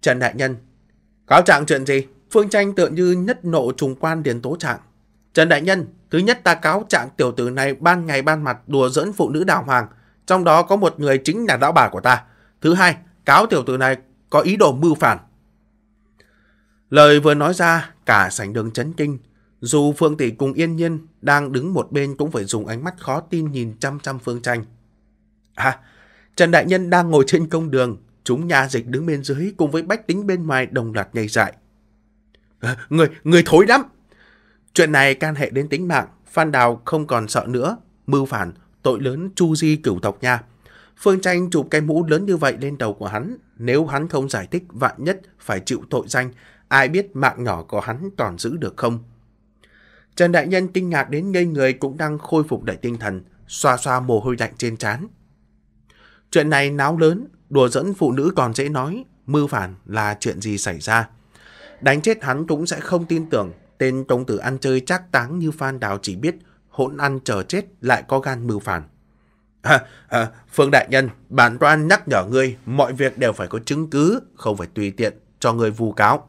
Trần Đại Nhân, cáo trạng chuyện gì? Phương Tranh tựa như nhất nộ trùng quan điền tố trạng. Trần Đại Nhân, Thứ nhất ta cáo trạng tiểu tử này ban ngày ban mặt đùa dẫn phụ nữ đào hoàng, trong đó có một người chính là lão bà của ta. Thứ hai, cáo tiểu tử này có ý đồ mưu phản. Lời vừa nói ra, cả sảnh đường chấn kinh. Dù Phương Tỷ cùng Yên Nhiên đang đứng một bên cũng phải dùng ánh mắt khó tin nhìn chăm chăm Phương Tranh. À, Trần Đại Nhân đang ngồi trên công đường, chúng nhà dịch đứng bên dưới cùng với bách tính bên ngoài đồng loạt nhây dại. À, người, người thối lắm! Chuyện này can hệ đến tính mạng, Phan Đào không còn sợ nữa, mưu phản, tội lớn chu di cửu tộc nha. Phương Tranh chụp cái mũ lớn như vậy lên đầu của hắn, nếu hắn không giải thích vạn nhất phải chịu tội danh, ai biết mạng nhỏ của hắn còn giữ được không. Trần Đại Nhân kinh ngạc đến ngây người cũng đang khôi phục đầy tinh thần, xoa xoa mồ hôi lạnh trên trán. Chuyện này náo lớn, đùa dẫn phụ nữ còn dễ nói, mưu phản là chuyện gì xảy ra. Đánh chết hắn cũng sẽ không tin tưởng, Tên công tử ăn chơi chắc táng như Phan Đào chỉ biết hỗn ăn chờ chết lại có gan mưu phản. À, à, Phương Đại Nhân, bản toan nhắc nhở ngươi, mọi việc đều phải có chứng cứ, không phải tùy tiện cho ngươi vu cáo.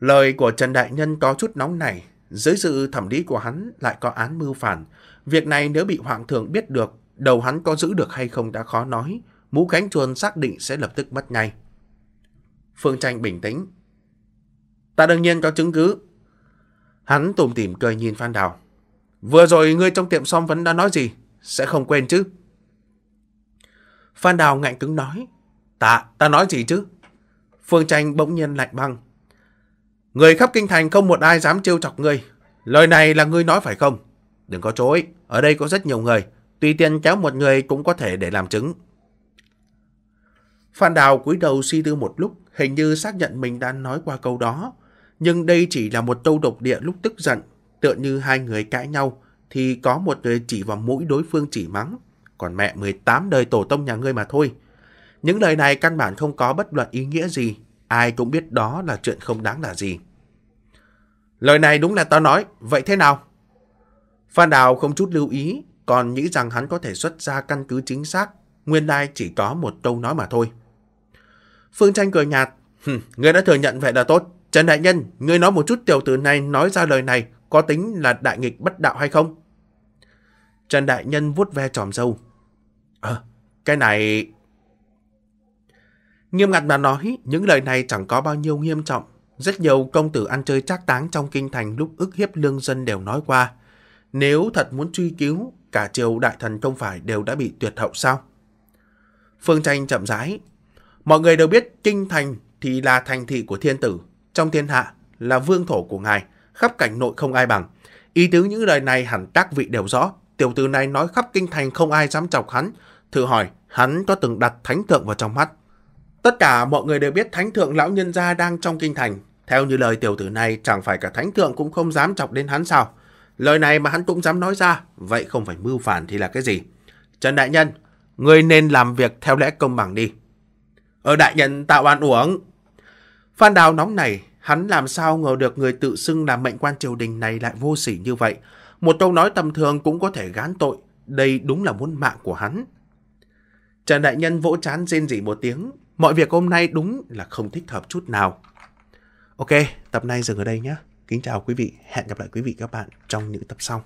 Lời của Trần Đại Nhân có chút nóng này, dưới sự thẩm lý của hắn lại có án mưu phản. Việc này nếu bị Hoàng thượng biết được, đầu hắn có giữ được hay không đã khó nói, mũ cánh chuồn xác định sẽ lập tức mất ngay. Phương Tranh bình tĩnh, Ta đương nhiên có chứng cứ. Hắn tùm tìm cười nhìn Phan Đào. Vừa rồi ngươi trong tiệm song vẫn đã nói gì? Sẽ không quên chứ? Phan Đào ngạnh cứng nói. Ta, ta nói gì chứ? Phương Tranh bỗng nhiên lạnh băng. Người khắp kinh thành không một ai dám trêu chọc ngươi. Lời này là ngươi nói phải không? Đừng có chối, ở đây có rất nhiều người. Tùy tiện kéo một người cũng có thể để làm chứng. Phan Đào cúi đầu suy tư một lúc, hình như xác nhận mình đã nói qua câu đó. Nhưng đây chỉ là một câu độc địa lúc tức giận, tựa như hai người cãi nhau, thì có một người chỉ vào mũi đối phương chỉ mắng. Còn mẹ 18 đời tổ tông nhà ngươi mà thôi. Những lời này căn bản không có bất luận ý nghĩa gì, ai cũng biết đó là chuyện không đáng là gì. Lời này đúng là tao nói, vậy thế nào? Phan Đào không chút lưu ý, còn nghĩ rằng hắn có thể xuất ra căn cứ chính xác, nguyên lai chỉ có một câu nói mà thôi. Phương Tranh cười nhạt, người đã thừa nhận vậy là tốt. Trần Đại Nhân, ngươi nói một chút tiểu tử này nói ra lời này có tính là đại nghịch bất đạo hay không? Trần Đại Nhân vuốt ve tròm dâu. Ờ, cái này... Nghiêm ngặt mà nói, những lời này chẳng có bao nhiêu nghiêm trọng. Rất nhiều công tử ăn chơi trác táng trong kinh thành lúc ức hiếp lương dân đều nói qua. Nếu thật muốn truy cứu, cả triều đại thần không phải đều đã bị tuyệt hậu sao? Phương Tranh chậm rãi. Mọi người đều biết kinh thành thì là thành thị của thiên tử trong thiên hạ là vương thổ của ngài, khắp cảnh nội không ai bằng. Ý tứ những lời này hẳn các vị đều rõ, tiểu tử này nói khắp kinh thành không ai dám chọc hắn, thử hỏi hắn có từng đặt thánh thượng vào trong mắt. Tất cả mọi người đều biết thánh thượng lão nhân gia đang trong kinh thành, theo như lời tiểu tử này chẳng phải cả thánh thượng cũng không dám chọc đến hắn sao? Lời này mà hắn cũng dám nói ra, vậy không phải mưu phản thì là cái gì? Trần Đại Nhân, người nên làm việc theo lẽ công bằng đi. Ở Đại Nhân tạo oan uổng, Phan Đào nóng này, hắn làm sao ngờ được người tự xưng là mệnh quan triều đình này lại vô sỉ như vậy. Một câu nói tầm thường cũng có thể gán tội, đây đúng là muốn mạng của hắn. Trần Đại Nhân vỗ chán rên rỉ một tiếng, mọi việc hôm nay đúng là không thích hợp chút nào. Ok, tập này dừng ở đây nhé. Kính chào quý vị, hẹn gặp lại quý vị các bạn trong những tập sau.